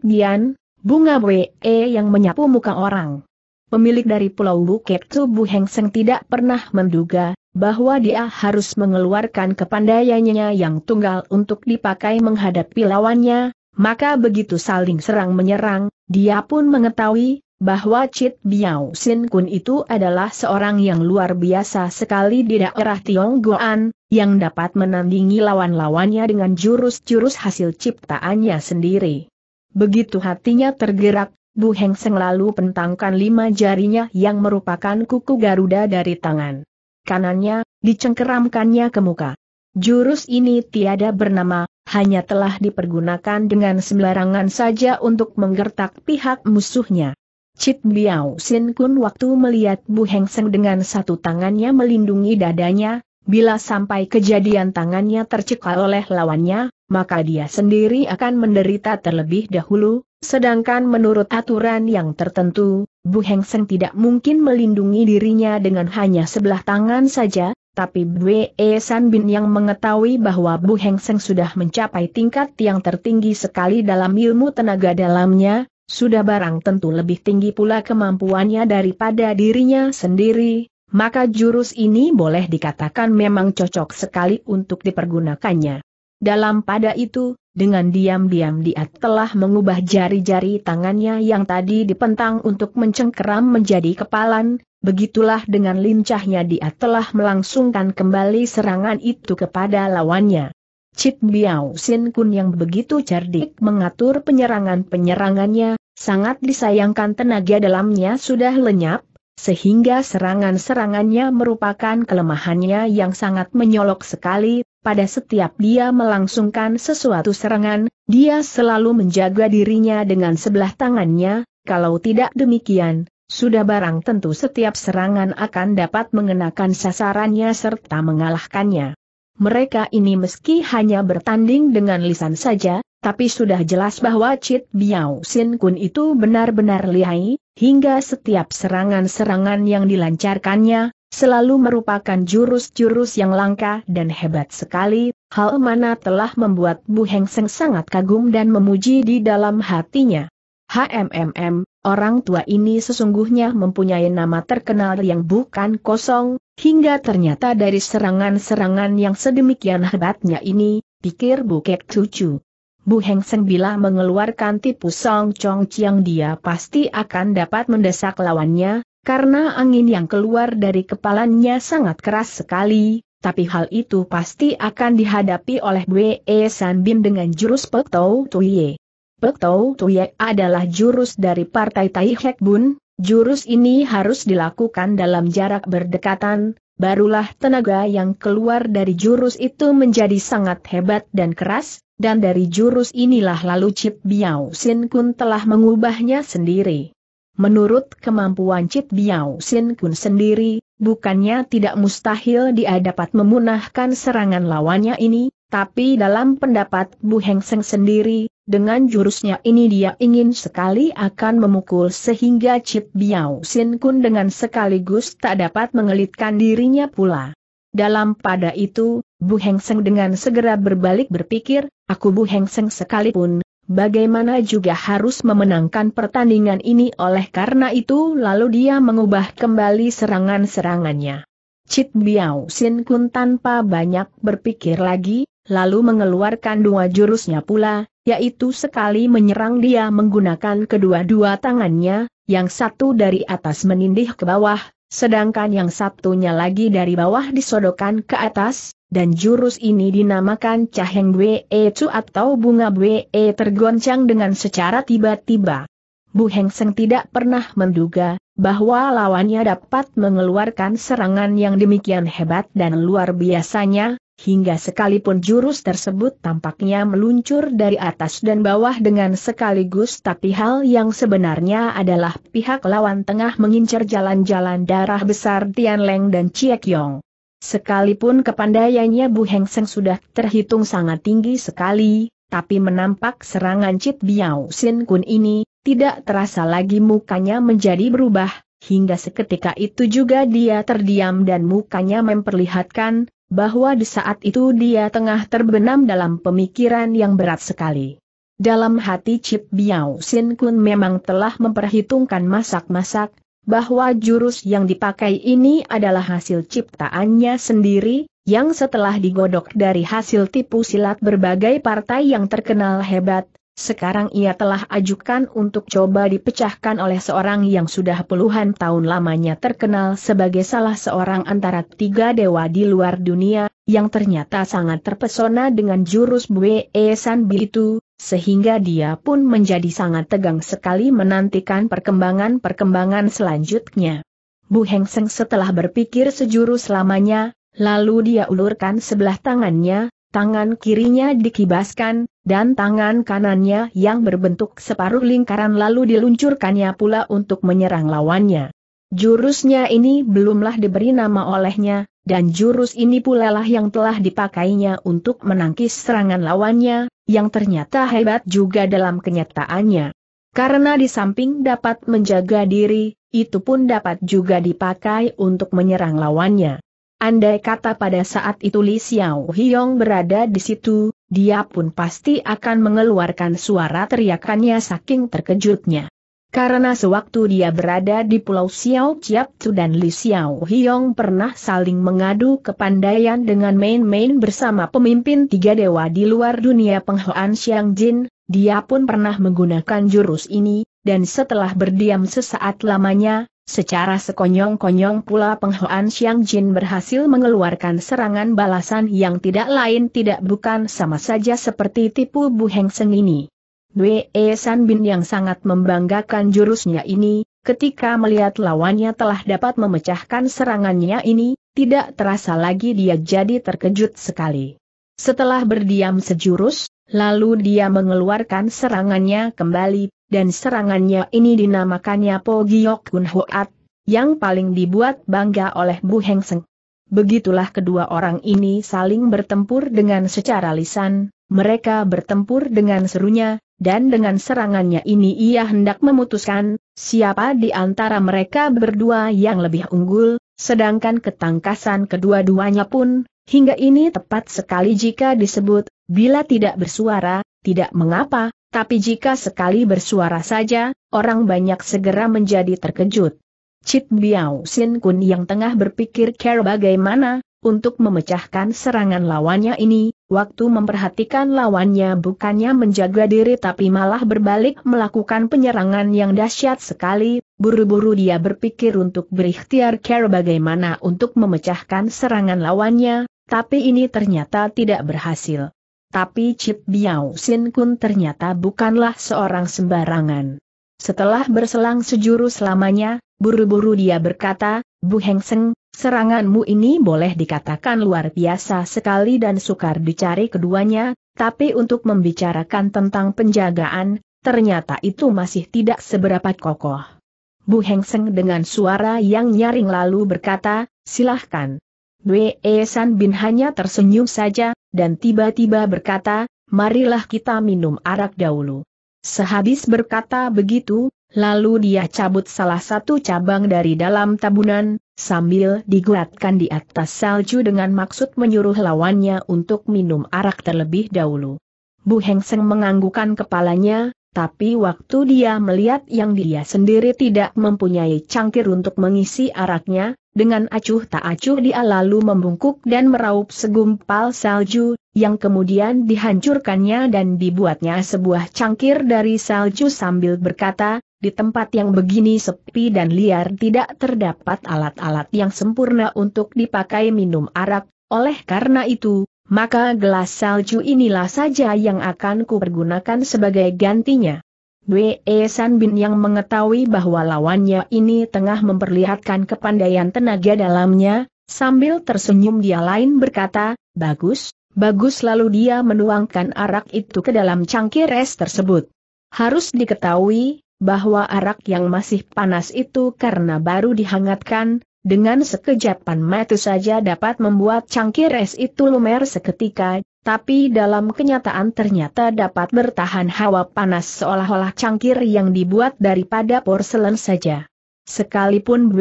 bunga Bwe yang menyapu muka orang pemilik dari Pulau Bukit Tubuh Heng Seng tidak pernah menduga, bahwa dia harus mengeluarkan kepandaiannya yang tunggal untuk dipakai menghadapi lawannya, maka begitu saling serang-menyerang, dia pun mengetahui, bahwa Chit Biao Sin Kun itu adalah seorang yang luar biasa sekali di daerah Tionggoan, yang dapat menandingi lawan-lawannya dengan jurus-jurus hasil ciptaannya sendiri. Begitu hatinya tergerak, Bu Heng Seng lalu pentangkan lima jarinya yang merupakan kuku Garuda dari tangan kanannya, dicengkeramkannya ke muka. Jurus ini tiada bernama, hanya telah dipergunakan dengan sembarangan saja untuk menggertak pihak musuhnya. Cit Biao Sin Kun waktu melihat Bu Heng Seng dengan satu tangannya melindungi dadanya, bila sampai kejadian tangannya tercekal oleh lawannya, maka dia sendiri akan menderita terlebih dahulu, Sedangkan menurut aturan yang tertentu, Bu Heng Seng tidak mungkin melindungi dirinya dengan hanya sebelah tangan saja, tapi Bwe e San Bin yang mengetahui bahwa Bu Heng Seng sudah mencapai tingkat yang tertinggi sekali dalam ilmu tenaga dalamnya, sudah barang tentu lebih tinggi pula kemampuannya daripada dirinya sendiri, maka jurus ini boleh dikatakan memang cocok sekali untuk dipergunakannya. Dalam pada itu, dengan diam-diam dia telah mengubah jari-jari tangannya yang tadi dipentang untuk mencengkeram menjadi kepalan, begitulah dengan lincahnya dia telah melangsungkan kembali serangan itu kepada lawannya. Cip Biao Sin Kun yang begitu cerdik mengatur penyerangan-penyerangannya, sangat disayangkan tenaga dalamnya sudah lenyap, sehingga serangan-serangannya merupakan kelemahannya yang sangat menyolok sekali, pada setiap dia melangsungkan sesuatu serangan, dia selalu menjaga dirinya dengan sebelah tangannya, kalau tidak demikian, sudah barang tentu setiap serangan akan dapat mengenakan sasarannya serta mengalahkannya. Mereka ini meski hanya bertanding dengan lisan saja, tapi sudah jelas bahwa Chit Biao Sin Kun itu benar-benar lihai, hingga setiap serangan-serangan yang dilancarkannya, selalu merupakan jurus-jurus yang langka dan hebat sekali, hal mana telah membuat Bu Heng Seng sangat kagum dan memuji di dalam hatinya. HMMM, orang tua ini sesungguhnya mempunyai nama terkenal yang bukan kosong, hingga ternyata dari serangan-serangan yang sedemikian hebatnya ini, pikir Bu Kek Cucu. Bu Heng Seng bila mengeluarkan tipu Song Chong Chiang dia pasti akan dapat mendesak lawannya, karena angin yang keluar dari kepalanya sangat keras sekali, tapi hal itu pasti akan dihadapi oleh Wei e San Bin dengan jurus Pek Tau Tuye. Pek Tau Tuye adalah jurus dari Partai Tai Hek Bun, jurus ini harus dilakukan dalam jarak berdekatan, barulah tenaga yang keluar dari jurus itu menjadi sangat hebat dan keras, dan dari jurus inilah lalu Cip Biao Sin Kun telah mengubahnya sendiri. Menurut kemampuan Cit Biao Sin Kun sendiri, bukannya tidak mustahil dia dapat memunahkan serangan lawannya ini, tapi dalam pendapat Bu Heng Seng sendiri, dengan jurusnya ini dia ingin sekali akan memukul sehingga Cit Biao Sin Kun dengan sekaligus tak dapat mengelitkan dirinya pula. Dalam pada itu, Bu Heng Seng dengan segera berbalik berpikir, aku Bu Heng Seng sekalipun Bagaimana juga harus memenangkan pertandingan ini oleh karena itu lalu dia mengubah kembali serangan-serangannya. Cit Biao Sin Kun tanpa banyak berpikir lagi, lalu mengeluarkan dua jurusnya pula, yaitu sekali menyerang dia menggunakan kedua-dua tangannya, yang satu dari atas menindih ke bawah, sedangkan yang satunya lagi dari bawah disodokan ke atas, dan jurus ini dinamakan Caheng Bwe e Cu atau Bunga Bwe e tergoncang dengan secara tiba-tiba. Bu Heng Seng tidak pernah menduga bahwa lawannya dapat mengeluarkan serangan yang demikian hebat dan luar biasanya, hingga sekalipun jurus tersebut tampaknya meluncur dari atas dan bawah dengan sekaligus tapi hal yang sebenarnya adalah pihak lawan tengah mengincar jalan-jalan darah besar Tian Leng dan Chie Yong. Sekalipun kepandaiannya Bu Heng Seng sudah terhitung sangat tinggi sekali, tapi menampak serangan Cip Biao Sin Kun ini, tidak terasa lagi mukanya menjadi berubah, hingga seketika itu juga dia terdiam dan mukanya memperlihatkan, bahwa di saat itu dia tengah terbenam dalam pemikiran yang berat sekali. Dalam hati Cip Biao Sin Kun memang telah memperhitungkan masak-masak, bahwa jurus yang dipakai ini adalah hasil ciptaannya sendiri, yang setelah digodok dari hasil tipu silat berbagai partai yang terkenal hebat, sekarang ia telah ajukan untuk coba dipecahkan oleh seorang yang sudah puluhan tahun lamanya terkenal sebagai salah seorang antara tiga dewa di luar dunia, yang ternyata sangat terpesona dengan jurus Bue San itu, sehingga dia pun menjadi sangat tegang sekali menantikan perkembangan-perkembangan selanjutnya. Bu Heng Seng setelah berpikir sejuru selamanya, lalu dia ulurkan sebelah tangannya, tangan kirinya dikibaskan, dan tangan kanannya yang berbentuk separuh lingkaran lalu diluncurkannya pula untuk menyerang lawannya. Jurusnya ini belumlah diberi nama olehnya, dan jurus ini pula lah yang telah dipakainya untuk menangkis serangan lawannya, yang ternyata hebat juga dalam kenyataannya. Karena di samping dapat menjaga diri, itu pun dapat juga dipakai untuk menyerang lawannya. Andai kata pada saat itu Li Xiao Hiong berada di situ, dia pun pasti akan mengeluarkan suara teriakannya saking terkejutnya. Karena sewaktu dia berada di Pulau Xiao Chiap Chu dan Li Xiao Hiong pernah saling mengadu kepandaian dengan main-main bersama pemimpin tiga dewa di luar dunia penghoan Xiang Jin, dia pun pernah menggunakan jurus ini, dan setelah berdiam sesaat lamanya, secara sekonyong-konyong pula penghoan Xiang Jin berhasil mengeluarkan serangan balasan yang tidak lain tidak bukan sama saja seperti tipu buheng seng ini. E San Bin yang sangat membanggakan jurusnya ini, ketika melihat lawannya telah dapat memecahkan serangannya ini, tidak terasa lagi dia jadi terkejut sekali. Setelah berdiam sejurus, lalu dia mengeluarkan serangannya kembali, dan serangannya ini dinamakannya Po Giok Kun Hoat, yang paling dibuat bangga oleh Bu Heng Seng. Begitulah kedua orang ini saling bertempur dengan secara lisan, mereka bertempur dengan serunya, dan dengan serangannya ini ia hendak memutuskan, siapa di antara mereka berdua yang lebih unggul, sedangkan ketangkasan kedua-duanya pun, hingga ini tepat sekali jika disebut, bila tidak bersuara, tidak mengapa, tapi jika sekali bersuara saja, orang banyak segera menjadi terkejut. Cit Biao Sin Kun yang tengah berpikir care bagaimana, untuk memecahkan serangan lawannya ini, waktu memperhatikan lawannya bukannya menjaga diri tapi malah berbalik melakukan penyerangan yang dahsyat sekali, buru-buru dia berpikir untuk berikhtiar care bagaimana untuk memecahkan serangan lawannya, tapi ini ternyata tidak berhasil. Tapi Chip Biao Sin Kun ternyata bukanlah seorang sembarangan. Setelah berselang sejurus lamanya, buru-buru dia berkata, Bu Heng Seng, Seranganmu ini boleh dikatakan luar biasa sekali dan sukar dicari keduanya, tapi untuk membicarakan tentang penjagaan, ternyata itu masih tidak seberapa kokoh. Bu Hengseng dengan suara yang nyaring lalu berkata, silahkan. Dwe e San Bin hanya tersenyum saja, dan tiba-tiba berkata, marilah kita minum arak dahulu. Sehabis berkata begitu, Lalu dia cabut salah satu cabang dari dalam tabunan, sambil digelatkan di atas salju dengan maksud menyuruh lawannya untuk minum arak terlebih dahulu. Bu Heng Seng menganggukkan kepalanya, tapi waktu dia melihat yang dia sendiri tidak mempunyai cangkir untuk mengisi araknya, dengan acuh tak acuh dia lalu membungkuk dan meraup segumpal salju, yang kemudian dihancurkannya dan dibuatnya sebuah cangkir dari salju sambil berkata, di tempat yang begini sepi dan liar tidak terdapat alat-alat yang sempurna untuk dipakai minum arak, oleh karena itu, maka gelas salju inilah saja yang akan kupergunakan sebagai gantinya. Wei e Sanbin yang mengetahui bahwa lawannya ini tengah memperlihatkan kepandaian tenaga dalamnya, sambil tersenyum dia lain berkata, Bagus, bagus lalu dia menuangkan arak itu ke dalam cangkir es tersebut. Harus diketahui, bahwa arak yang masih panas itu karena baru dihangatkan, dengan sekejapan mata saja dapat membuat cangkir es itu lumer seketika, tapi dalam kenyataan ternyata dapat bertahan hawa panas seolah-olah cangkir yang dibuat daripada porselen saja. Sekalipun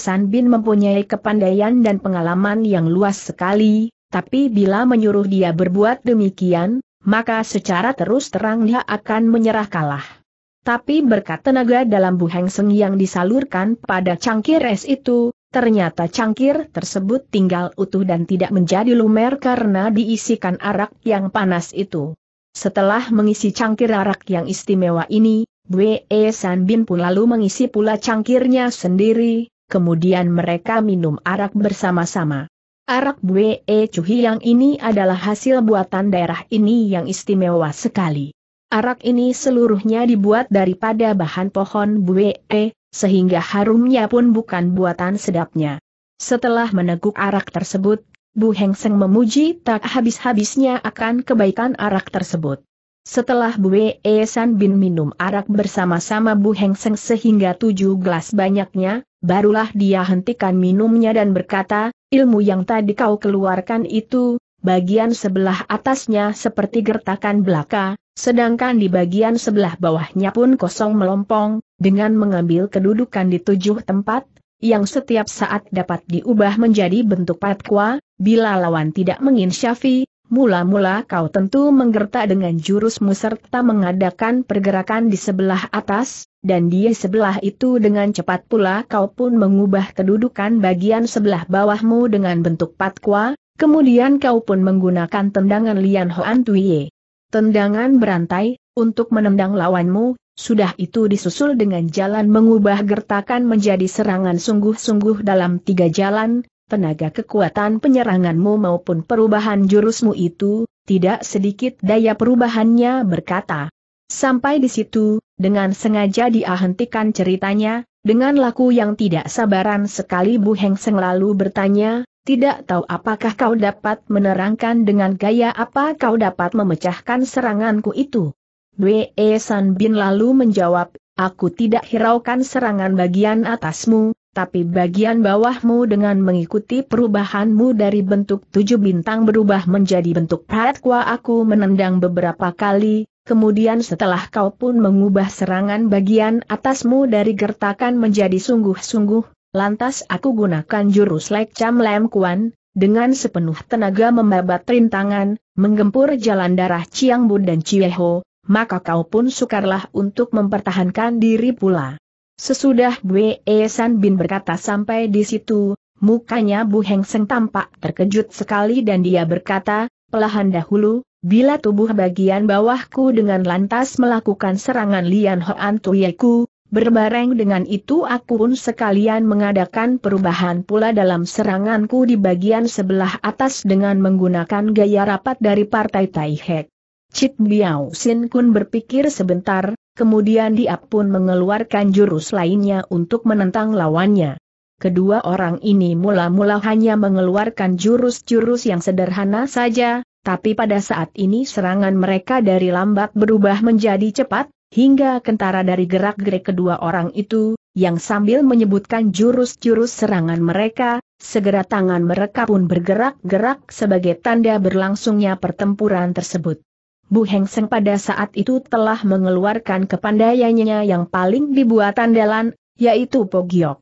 San Bin mempunyai kepandaian dan pengalaman yang luas sekali, tapi bila menyuruh dia berbuat demikian, maka secara terus terang dia akan menyerah kalah tapi berkat tenaga dalam buheng seng yang disalurkan pada cangkir es itu, ternyata cangkir tersebut tinggal utuh dan tidak menjadi lumer karena diisikan arak yang panas itu. Setelah mengisi cangkir arak yang istimewa ini, Bue e San Bin pun lalu mengisi pula cangkirnya sendiri, kemudian mereka minum arak bersama-sama. Arak Bue e Cuhi yang ini adalah hasil buatan daerah ini yang istimewa sekali. Arak ini seluruhnya dibuat daripada bahan pohon bue, sehingga harumnya pun bukan buatan sedapnya. Setelah meneguk arak tersebut, Bu Heng Seng memuji tak habis-habisnya akan kebaikan arak tersebut. Setelah Bue San Bin minum arak bersama-sama Bu Heng Seng sehingga tujuh gelas banyaknya, barulah dia hentikan minumnya dan berkata, ilmu yang tadi kau keluarkan itu, bagian sebelah atasnya seperti gertakan belaka, Sedangkan di bagian sebelah bawahnya pun kosong melompong, dengan mengambil kedudukan di tujuh tempat, yang setiap saat dapat diubah menjadi bentuk patwa, bila lawan tidak menginsyafi, mula-mula kau tentu menggertak dengan jurusmu serta mengadakan pergerakan di sebelah atas, dan di sebelah itu dengan cepat pula kau pun mengubah kedudukan bagian sebelah bawahmu dengan bentuk patwa, kemudian kau pun menggunakan tendangan Lian Hoan Tuiye tendangan berantai, untuk menendang lawanmu, sudah itu disusul dengan jalan mengubah gertakan menjadi serangan sungguh-sungguh dalam tiga jalan, tenaga kekuatan penyeranganmu maupun perubahan jurusmu itu, tidak sedikit daya perubahannya berkata. Sampai di situ, dengan sengaja diahentikan ceritanya, dengan laku yang tidak sabaran sekali Bu Heng Seng lalu bertanya, tidak tahu apakah kau dapat menerangkan dengan gaya apa kau dapat memecahkan seranganku itu. Dwe San Bin lalu menjawab, aku tidak hiraukan serangan bagian atasmu, tapi bagian bawahmu dengan mengikuti perubahanmu dari bentuk tujuh bintang berubah menjadi bentuk pratkwa aku menendang beberapa kali, kemudian setelah kau pun mengubah serangan bagian atasmu dari gertakan menjadi sungguh-sungguh, lantas aku gunakan jurus Lek Cam Lem Kuan, dengan sepenuh tenaga membabat rintangan, menggempur jalan darah Chiang Bu dan Chieho, maka kau pun sukarlah untuk mempertahankan diri pula. Sesudah Bwe e San Bin berkata sampai di situ, mukanya Bu Heng Seng tampak terkejut sekali dan dia berkata, pelahan dahulu, bila tubuh bagian bawahku dengan lantas melakukan serangan Lian Hoan Tuyeku, Berbareng dengan itu aku pun sekalian mengadakan perubahan pula dalam seranganku di bagian sebelah atas dengan menggunakan gaya rapat dari Partai Taihek. Cit Biao Sin Kun berpikir sebentar, kemudian dia pun mengeluarkan jurus lainnya untuk menentang lawannya. Kedua orang ini mula-mula hanya mengeluarkan jurus-jurus yang sederhana saja, tapi pada saat ini serangan mereka dari lambat berubah menjadi cepat, hingga kentara dari gerak-gerik kedua orang itu, yang sambil menyebutkan jurus-jurus serangan mereka, segera tangan mereka pun bergerak-gerak sebagai tanda berlangsungnya pertempuran tersebut. Bu Heng Seng pada saat itu telah mengeluarkan kepandaiannya yang paling dibuat andalan, yaitu Pogiok.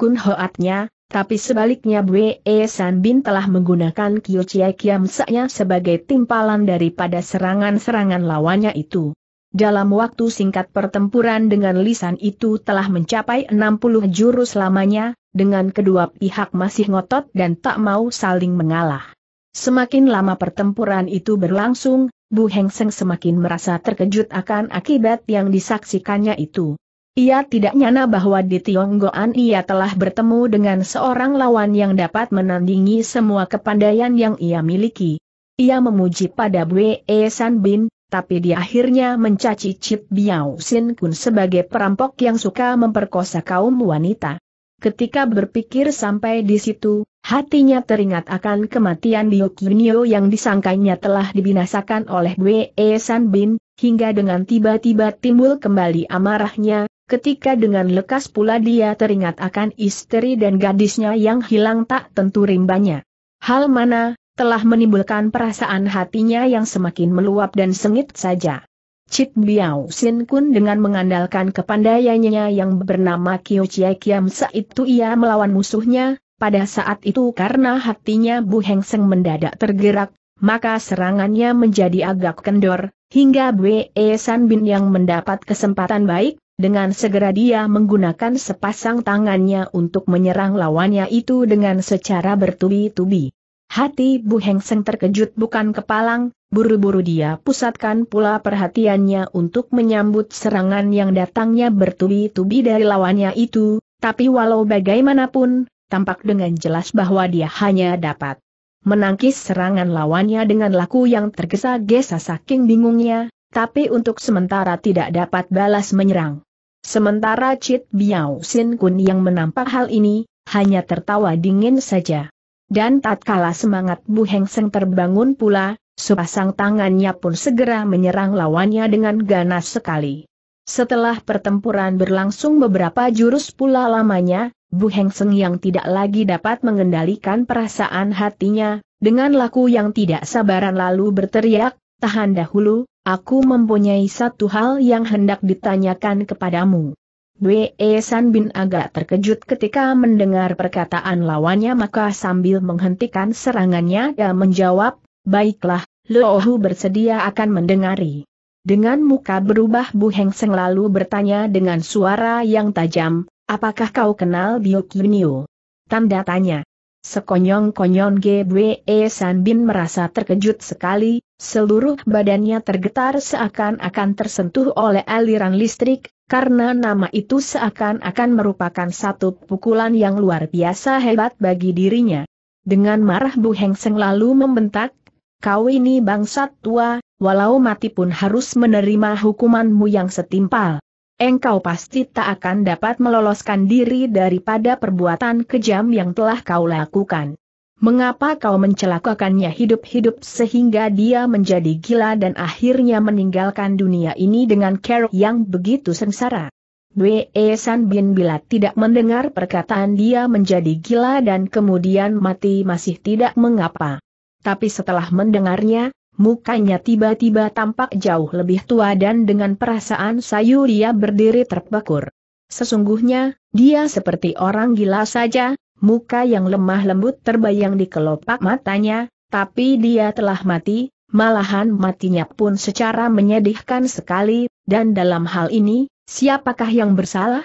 Kun Hoatnya, tapi sebaliknya Bwe San Bin telah menggunakan Kyo Chia Kiam sebagai timpalan daripada serangan-serangan lawannya itu. Dalam waktu singkat pertempuran dengan lisan itu telah mencapai 60 jurus lamanya, dengan kedua pihak masih ngotot dan tak mau saling mengalah. Semakin lama pertempuran itu berlangsung, Bu Heng Seng semakin merasa terkejut akan akibat yang disaksikannya itu. Ia tidak nyana bahwa di Tionggoan ia telah bertemu dengan seorang lawan yang dapat menandingi semua kepandaian yang ia miliki. Ia memuji pada Bue San Bin, tapi dia akhirnya mencaci Cip Biao Sin Kun sebagai perampok yang suka memperkosa kaum wanita. Ketika berpikir sampai di situ, hatinya teringat akan kematian Liu Diokinio yang disangkanya telah dibinasakan oleh Wei e San Bin, hingga dengan tiba-tiba timbul kembali amarahnya, ketika dengan lekas pula dia teringat akan istri dan gadisnya yang hilang tak tentu rimbanya. Hal mana, telah menimbulkan perasaan hatinya yang semakin meluap dan sengit saja. Cip Biao Sin Kun dengan mengandalkan kepandaiannya yang bernama Kyo Chia Kiam itu ia melawan musuhnya, pada saat itu karena hatinya Bu Heng Seng mendadak tergerak, maka serangannya menjadi agak kendor, hingga Bwe e San Bin yang mendapat kesempatan baik, dengan segera dia menggunakan sepasang tangannya untuk menyerang lawannya itu dengan secara bertubi-tubi. Hati Bu Heng Seng terkejut bukan kepalang, buru-buru dia pusatkan pula perhatiannya untuk menyambut serangan yang datangnya bertubi-tubi dari lawannya itu, tapi walau bagaimanapun, tampak dengan jelas bahwa dia hanya dapat menangkis serangan lawannya dengan laku yang tergesa-gesa saking bingungnya, tapi untuk sementara tidak dapat balas menyerang. Sementara Chit Biao Sin Kun yang menampak hal ini, hanya tertawa dingin saja. Dan tatkala semangat Bu Heng Seng terbangun pula, sepasang tangannya pun segera menyerang lawannya dengan ganas sekali. Setelah pertempuran berlangsung beberapa jurus pula lamanya, Bu Heng Seng yang tidak lagi dapat mengendalikan perasaan hatinya, dengan laku yang tidak sabaran lalu berteriak, tahan dahulu, aku mempunyai satu hal yang hendak ditanyakan kepadamu. Wei San Bin agak terkejut ketika mendengar perkataan lawannya maka sambil menghentikan serangannya dia menjawab, Baiklah, Lohu bersedia akan mendengari. Dengan muka berubah Bu Heng Seng lalu bertanya dengan suara yang tajam, apakah kau kenal Biok Yunio? Tanda tanya. sekonyong konyong GBE San Bin merasa terkejut sekali, seluruh badannya tergetar seakan-akan tersentuh oleh aliran listrik, karena nama itu seakan-akan merupakan satu pukulan yang luar biasa hebat bagi dirinya. Dengan marah Bu Heng Seng lalu membentak, kau ini bangsat tua, walau mati pun harus menerima hukumanmu yang setimpal. Engkau pasti tak akan dapat meloloskan diri daripada perbuatan kejam yang telah kau lakukan. Mengapa kau mencelakakannya hidup-hidup sehingga dia menjadi gila dan akhirnya meninggalkan dunia ini dengan care yang begitu sengsara? Wei San Bin bila tidak mendengar perkataan dia menjadi gila dan kemudian mati masih tidak mengapa. Tapi setelah mendengarnya, mukanya tiba-tiba tampak jauh lebih tua dan dengan perasaan sayu dia berdiri terpekur. Sesungguhnya, dia seperti orang gila saja, muka yang lemah lembut terbayang di kelopak matanya, tapi dia telah mati, malahan matinya pun secara menyedihkan sekali, dan dalam hal ini, siapakah yang bersalah?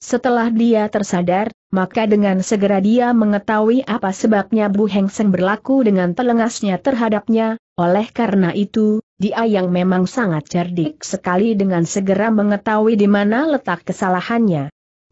Setelah dia tersadar, maka dengan segera dia mengetahui apa sebabnya Bu Heng Seng berlaku dengan telengasnya terhadapnya, oleh karena itu, dia yang memang sangat cerdik sekali dengan segera mengetahui di mana letak kesalahannya.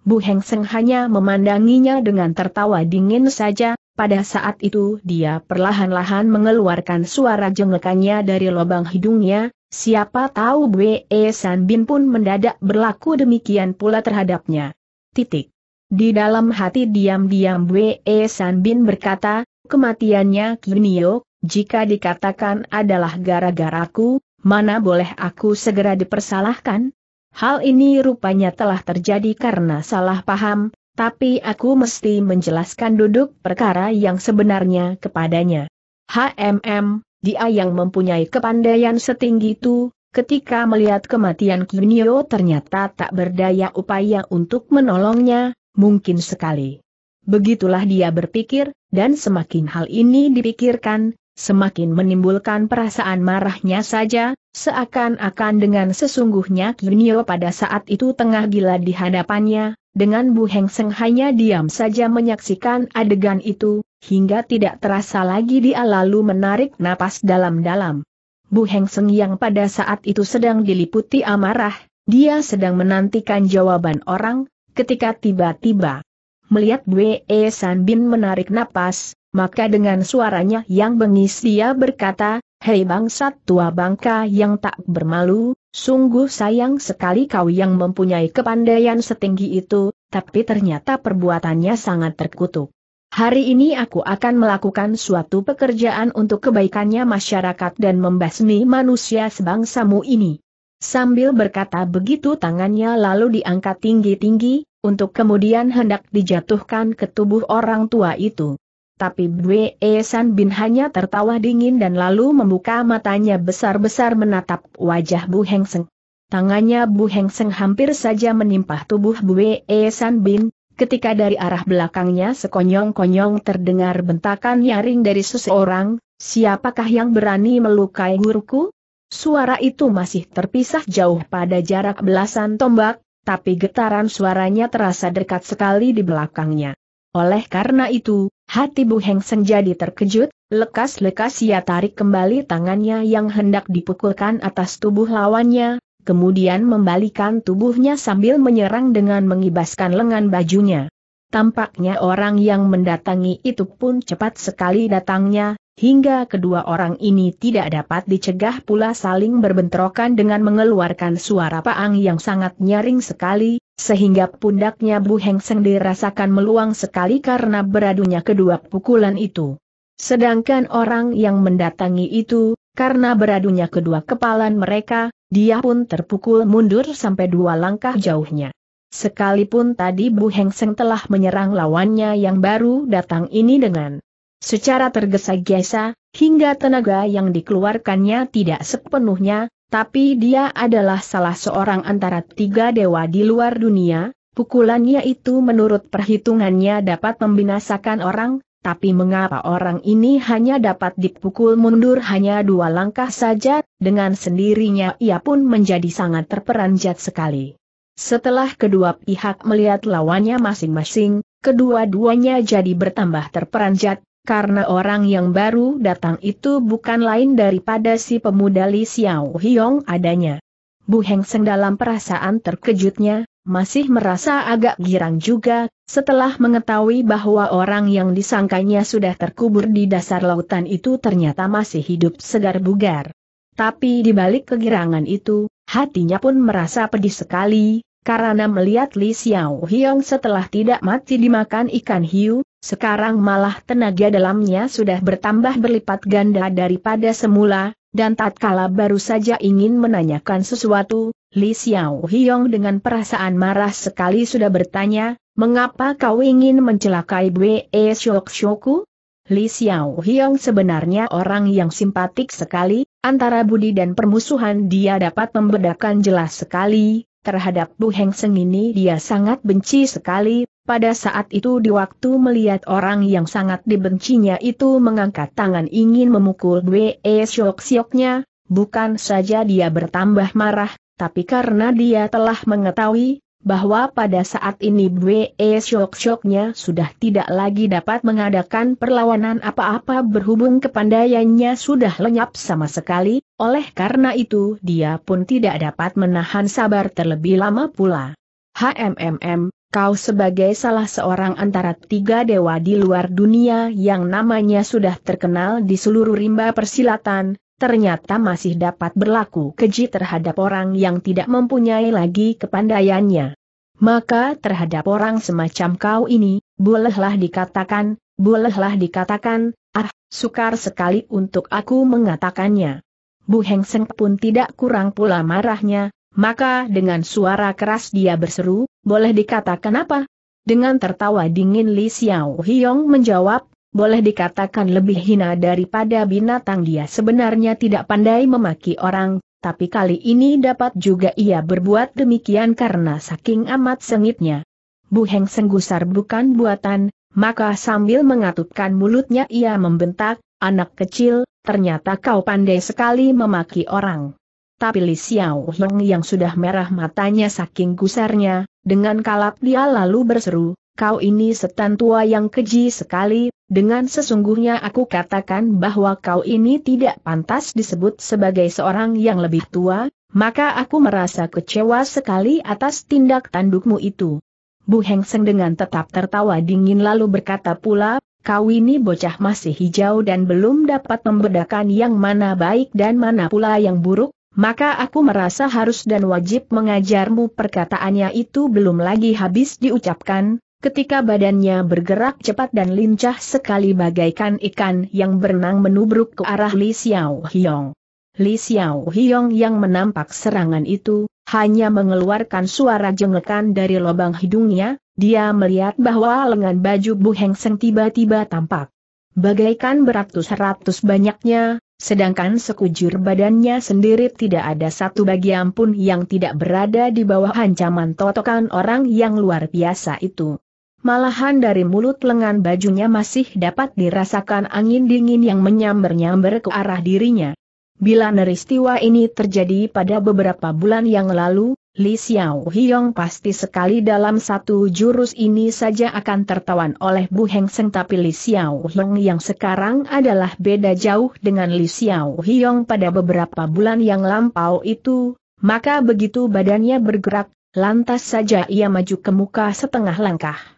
Bu Heng Seng hanya memandanginya dengan tertawa dingin saja, pada saat itu dia perlahan-lahan mengeluarkan suara jengekannya dari lubang hidungnya, siapa tahu Bwe San Bin pun mendadak berlaku demikian pula terhadapnya. Titik. Di dalam hati diam-diam Bwe San Bin berkata, kematiannya Kinio, jika dikatakan adalah gara-garaku, mana boleh aku segera dipersalahkan? Hal ini rupanya telah terjadi karena salah paham, tapi aku mesti menjelaskan duduk perkara yang sebenarnya kepadanya. HMM, dia yang mempunyai kepandaian setinggi itu, ketika melihat kematian Kinyo ternyata tak berdaya upaya untuk menolongnya, mungkin sekali. Begitulah dia berpikir, dan semakin hal ini dipikirkan, semakin menimbulkan perasaan marahnya saja, Seakan-akan dengan sesungguhnya Kinyo pada saat itu tengah gila di hadapannya, dengan Bu Heng Seng hanya diam saja menyaksikan adegan itu, hingga tidak terasa lagi dia lalu menarik napas dalam-dalam. Bu Heng Seng yang pada saat itu sedang diliputi amarah, dia sedang menantikan jawaban orang, ketika tiba-tiba melihat Bue San Bin menarik napas, maka dengan suaranya yang bengis dia berkata, Hei bangsat tua bangka yang tak bermalu, sungguh sayang sekali kau yang mempunyai kepandaian setinggi itu, tapi ternyata perbuatannya sangat terkutuk. Hari ini aku akan melakukan suatu pekerjaan untuk kebaikannya masyarakat dan membasmi manusia sebangsamu ini. Sambil berkata begitu tangannya lalu diangkat tinggi-tinggi, untuk kemudian hendak dijatuhkan ke tubuh orang tua itu tapi Bwe e San Bin hanya tertawa dingin dan lalu membuka matanya besar-besar menatap wajah Bu Heng Seng. Tangannya Bu Heng Seng hampir saja menimpa tubuh Bwe e San Bin, ketika dari arah belakangnya sekonyong-konyong terdengar bentakan nyaring dari seseorang, siapakah yang berani melukai guruku? Suara itu masih terpisah jauh pada jarak belasan tombak, tapi getaran suaranya terasa dekat sekali di belakangnya. Oleh karena itu, Hati Bu Heng Senjadi terkejut, lekas-lekas ia tarik kembali tangannya yang hendak dipukulkan atas tubuh lawannya, kemudian membalikan tubuhnya sambil menyerang dengan mengibaskan lengan bajunya. Tampaknya orang yang mendatangi itu pun cepat sekali datangnya, hingga kedua orang ini tidak dapat dicegah pula saling berbentrokan dengan mengeluarkan suara paang yang sangat nyaring sekali, sehingga pundaknya Bu Heng Seng dirasakan meluang sekali karena beradunya kedua pukulan itu. Sedangkan orang yang mendatangi itu, karena beradunya kedua kepalan mereka, dia pun terpukul mundur sampai dua langkah jauhnya. Sekalipun tadi Bu Heng Seng telah menyerang lawannya yang baru datang ini dengan Secara tergesa-gesa, hingga tenaga yang dikeluarkannya tidak sepenuhnya, tapi dia adalah salah seorang antara tiga dewa di luar dunia, pukulannya itu menurut perhitungannya dapat membinasakan orang, tapi mengapa orang ini hanya dapat dipukul mundur hanya dua langkah saja, dengan sendirinya ia pun menjadi sangat terperanjat sekali. Setelah kedua pihak melihat lawannya masing-masing, kedua-duanya jadi bertambah terperanjat, karena orang yang baru datang itu bukan lain daripada si pemuda Li Xiao Hiong adanya. Bu Heng Seng dalam perasaan terkejutnya, masih merasa agak girang juga, setelah mengetahui bahwa orang yang disangkanya sudah terkubur di dasar lautan itu ternyata masih hidup segar bugar. Tapi di balik kegirangan itu, hatinya pun merasa pedih sekali, karena melihat Li Xiao Hiong setelah tidak mati dimakan ikan hiu, sekarang malah tenaga dalamnya sudah bertambah berlipat ganda daripada semula, dan tatkala baru saja ingin menanyakan sesuatu, Li Xiao Hiong dengan perasaan marah sekali sudah bertanya, mengapa kau ingin mencelakai Bwe Shok Shoku? Li Xiao Hiong sebenarnya orang yang simpatik sekali, antara budi dan permusuhan dia dapat membedakan jelas sekali, Terhadap Bu Heng Seng ini dia sangat benci sekali, pada saat itu di waktu melihat orang yang sangat dibencinya itu mengangkat tangan ingin memukul Wei e Syok-syoknya, bukan saja dia bertambah marah, tapi karena dia telah mengetahui, bahwa pada saat ini Bwe e Syok-syoknya sudah tidak lagi dapat mengadakan perlawanan apa-apa berhubung kepandaiannya sudah lenyap sama sekali, oleh karena itu dia pun tidak dapat menahan sabar terlebih lama pula. HMMM, kau sebagai salah seorang antara tiga dewa di luar dunia yang namanya sudah terkenal di seluruh rimba persilatan, ternyata masih dapat berlaku keji terhadap orang yang tidak mempunyai lagi kepandaiannya. Maka terhadap orang semacam kau ini, bolehlah dikatakan, bolehlah dikatakan, ah, sukar sekali untuk aku mengatakannya. Bu Heng Seng pun tidak kurang pula marahnya, maka dengan suara keras dia berseru, boleh dikatakan apa? Dengan tertawa dingin Li Xiao Hiong menjawab, boleh dikatakan lebih hina daripada binatang dia sebenarnya tidak pandai memaki orang, tapi kali ini dapat juga ia berbuat demikian karena saking amat sengitnya. Bu Heng gusar bukan buatan, maka sambil mengatupkan mulutnya ia membentak, anak kecil, ternyata kau pandai sekali memaki orang. Tapi Li Xiao Hong yang sudah merah matanya saking gusarnya, dengan kalap dia lalu berseru, kau ini setan tua yang keji sekali, dengan sesungguhnya aku katakan bahwa kau ini tidak pantas disebut sebagai seorang yang lebih tua, maka aku merasa kecewa sekali atas tindak tandukmu itu. Bu Heng Seng dengan tetap tertawa dingin lalu berkata pula, Kawini bocah masih hijau dan belum dapat membedakan yang mana baik dan mana pula yang buruk, maka aku merasa harus dan wajib mengajarmu perkataannya itu belum lagi habis diucapkan, ketika badannya bergerak cepat dan lincah sekali bagaikan ikan yang berenang menubruk ke arah Li Xiao Hiong. Li Xiao Hiong yang menampak serangan itu, hanya mengeluarkan suara jengekan dari lubang hidungnya, dia melihat bahwa lengan baju Bu Heng Seng tiba-tiba tampak. Bagaikan beratus-ratus banyaknya, sedangkan sekujur badannya sendiri tidak ada satu bagian pun yang tidak berada di bawah ancaman totokan orang yang luar biasa itu. Malahan dari mulut lengan bajunya masih dapat dirasakan angin dingin yang menyambar nyambar ke arah dirinya. Bila neristiwa ini terjadi pada beberapa bulan yang lalu, Li Xiao Hiong pasti sekali dalam satu jurus ini saja akan tertawan oleh Bu Heng Seng tapi Li Xiao Hiong yang sekarang adalah beda jauh dengan Li Xiao Hiong pada beberapa bulan yang lampau itu, maka begitu badannya bergerak, lantas saja ia maju ke muka setengah langkah.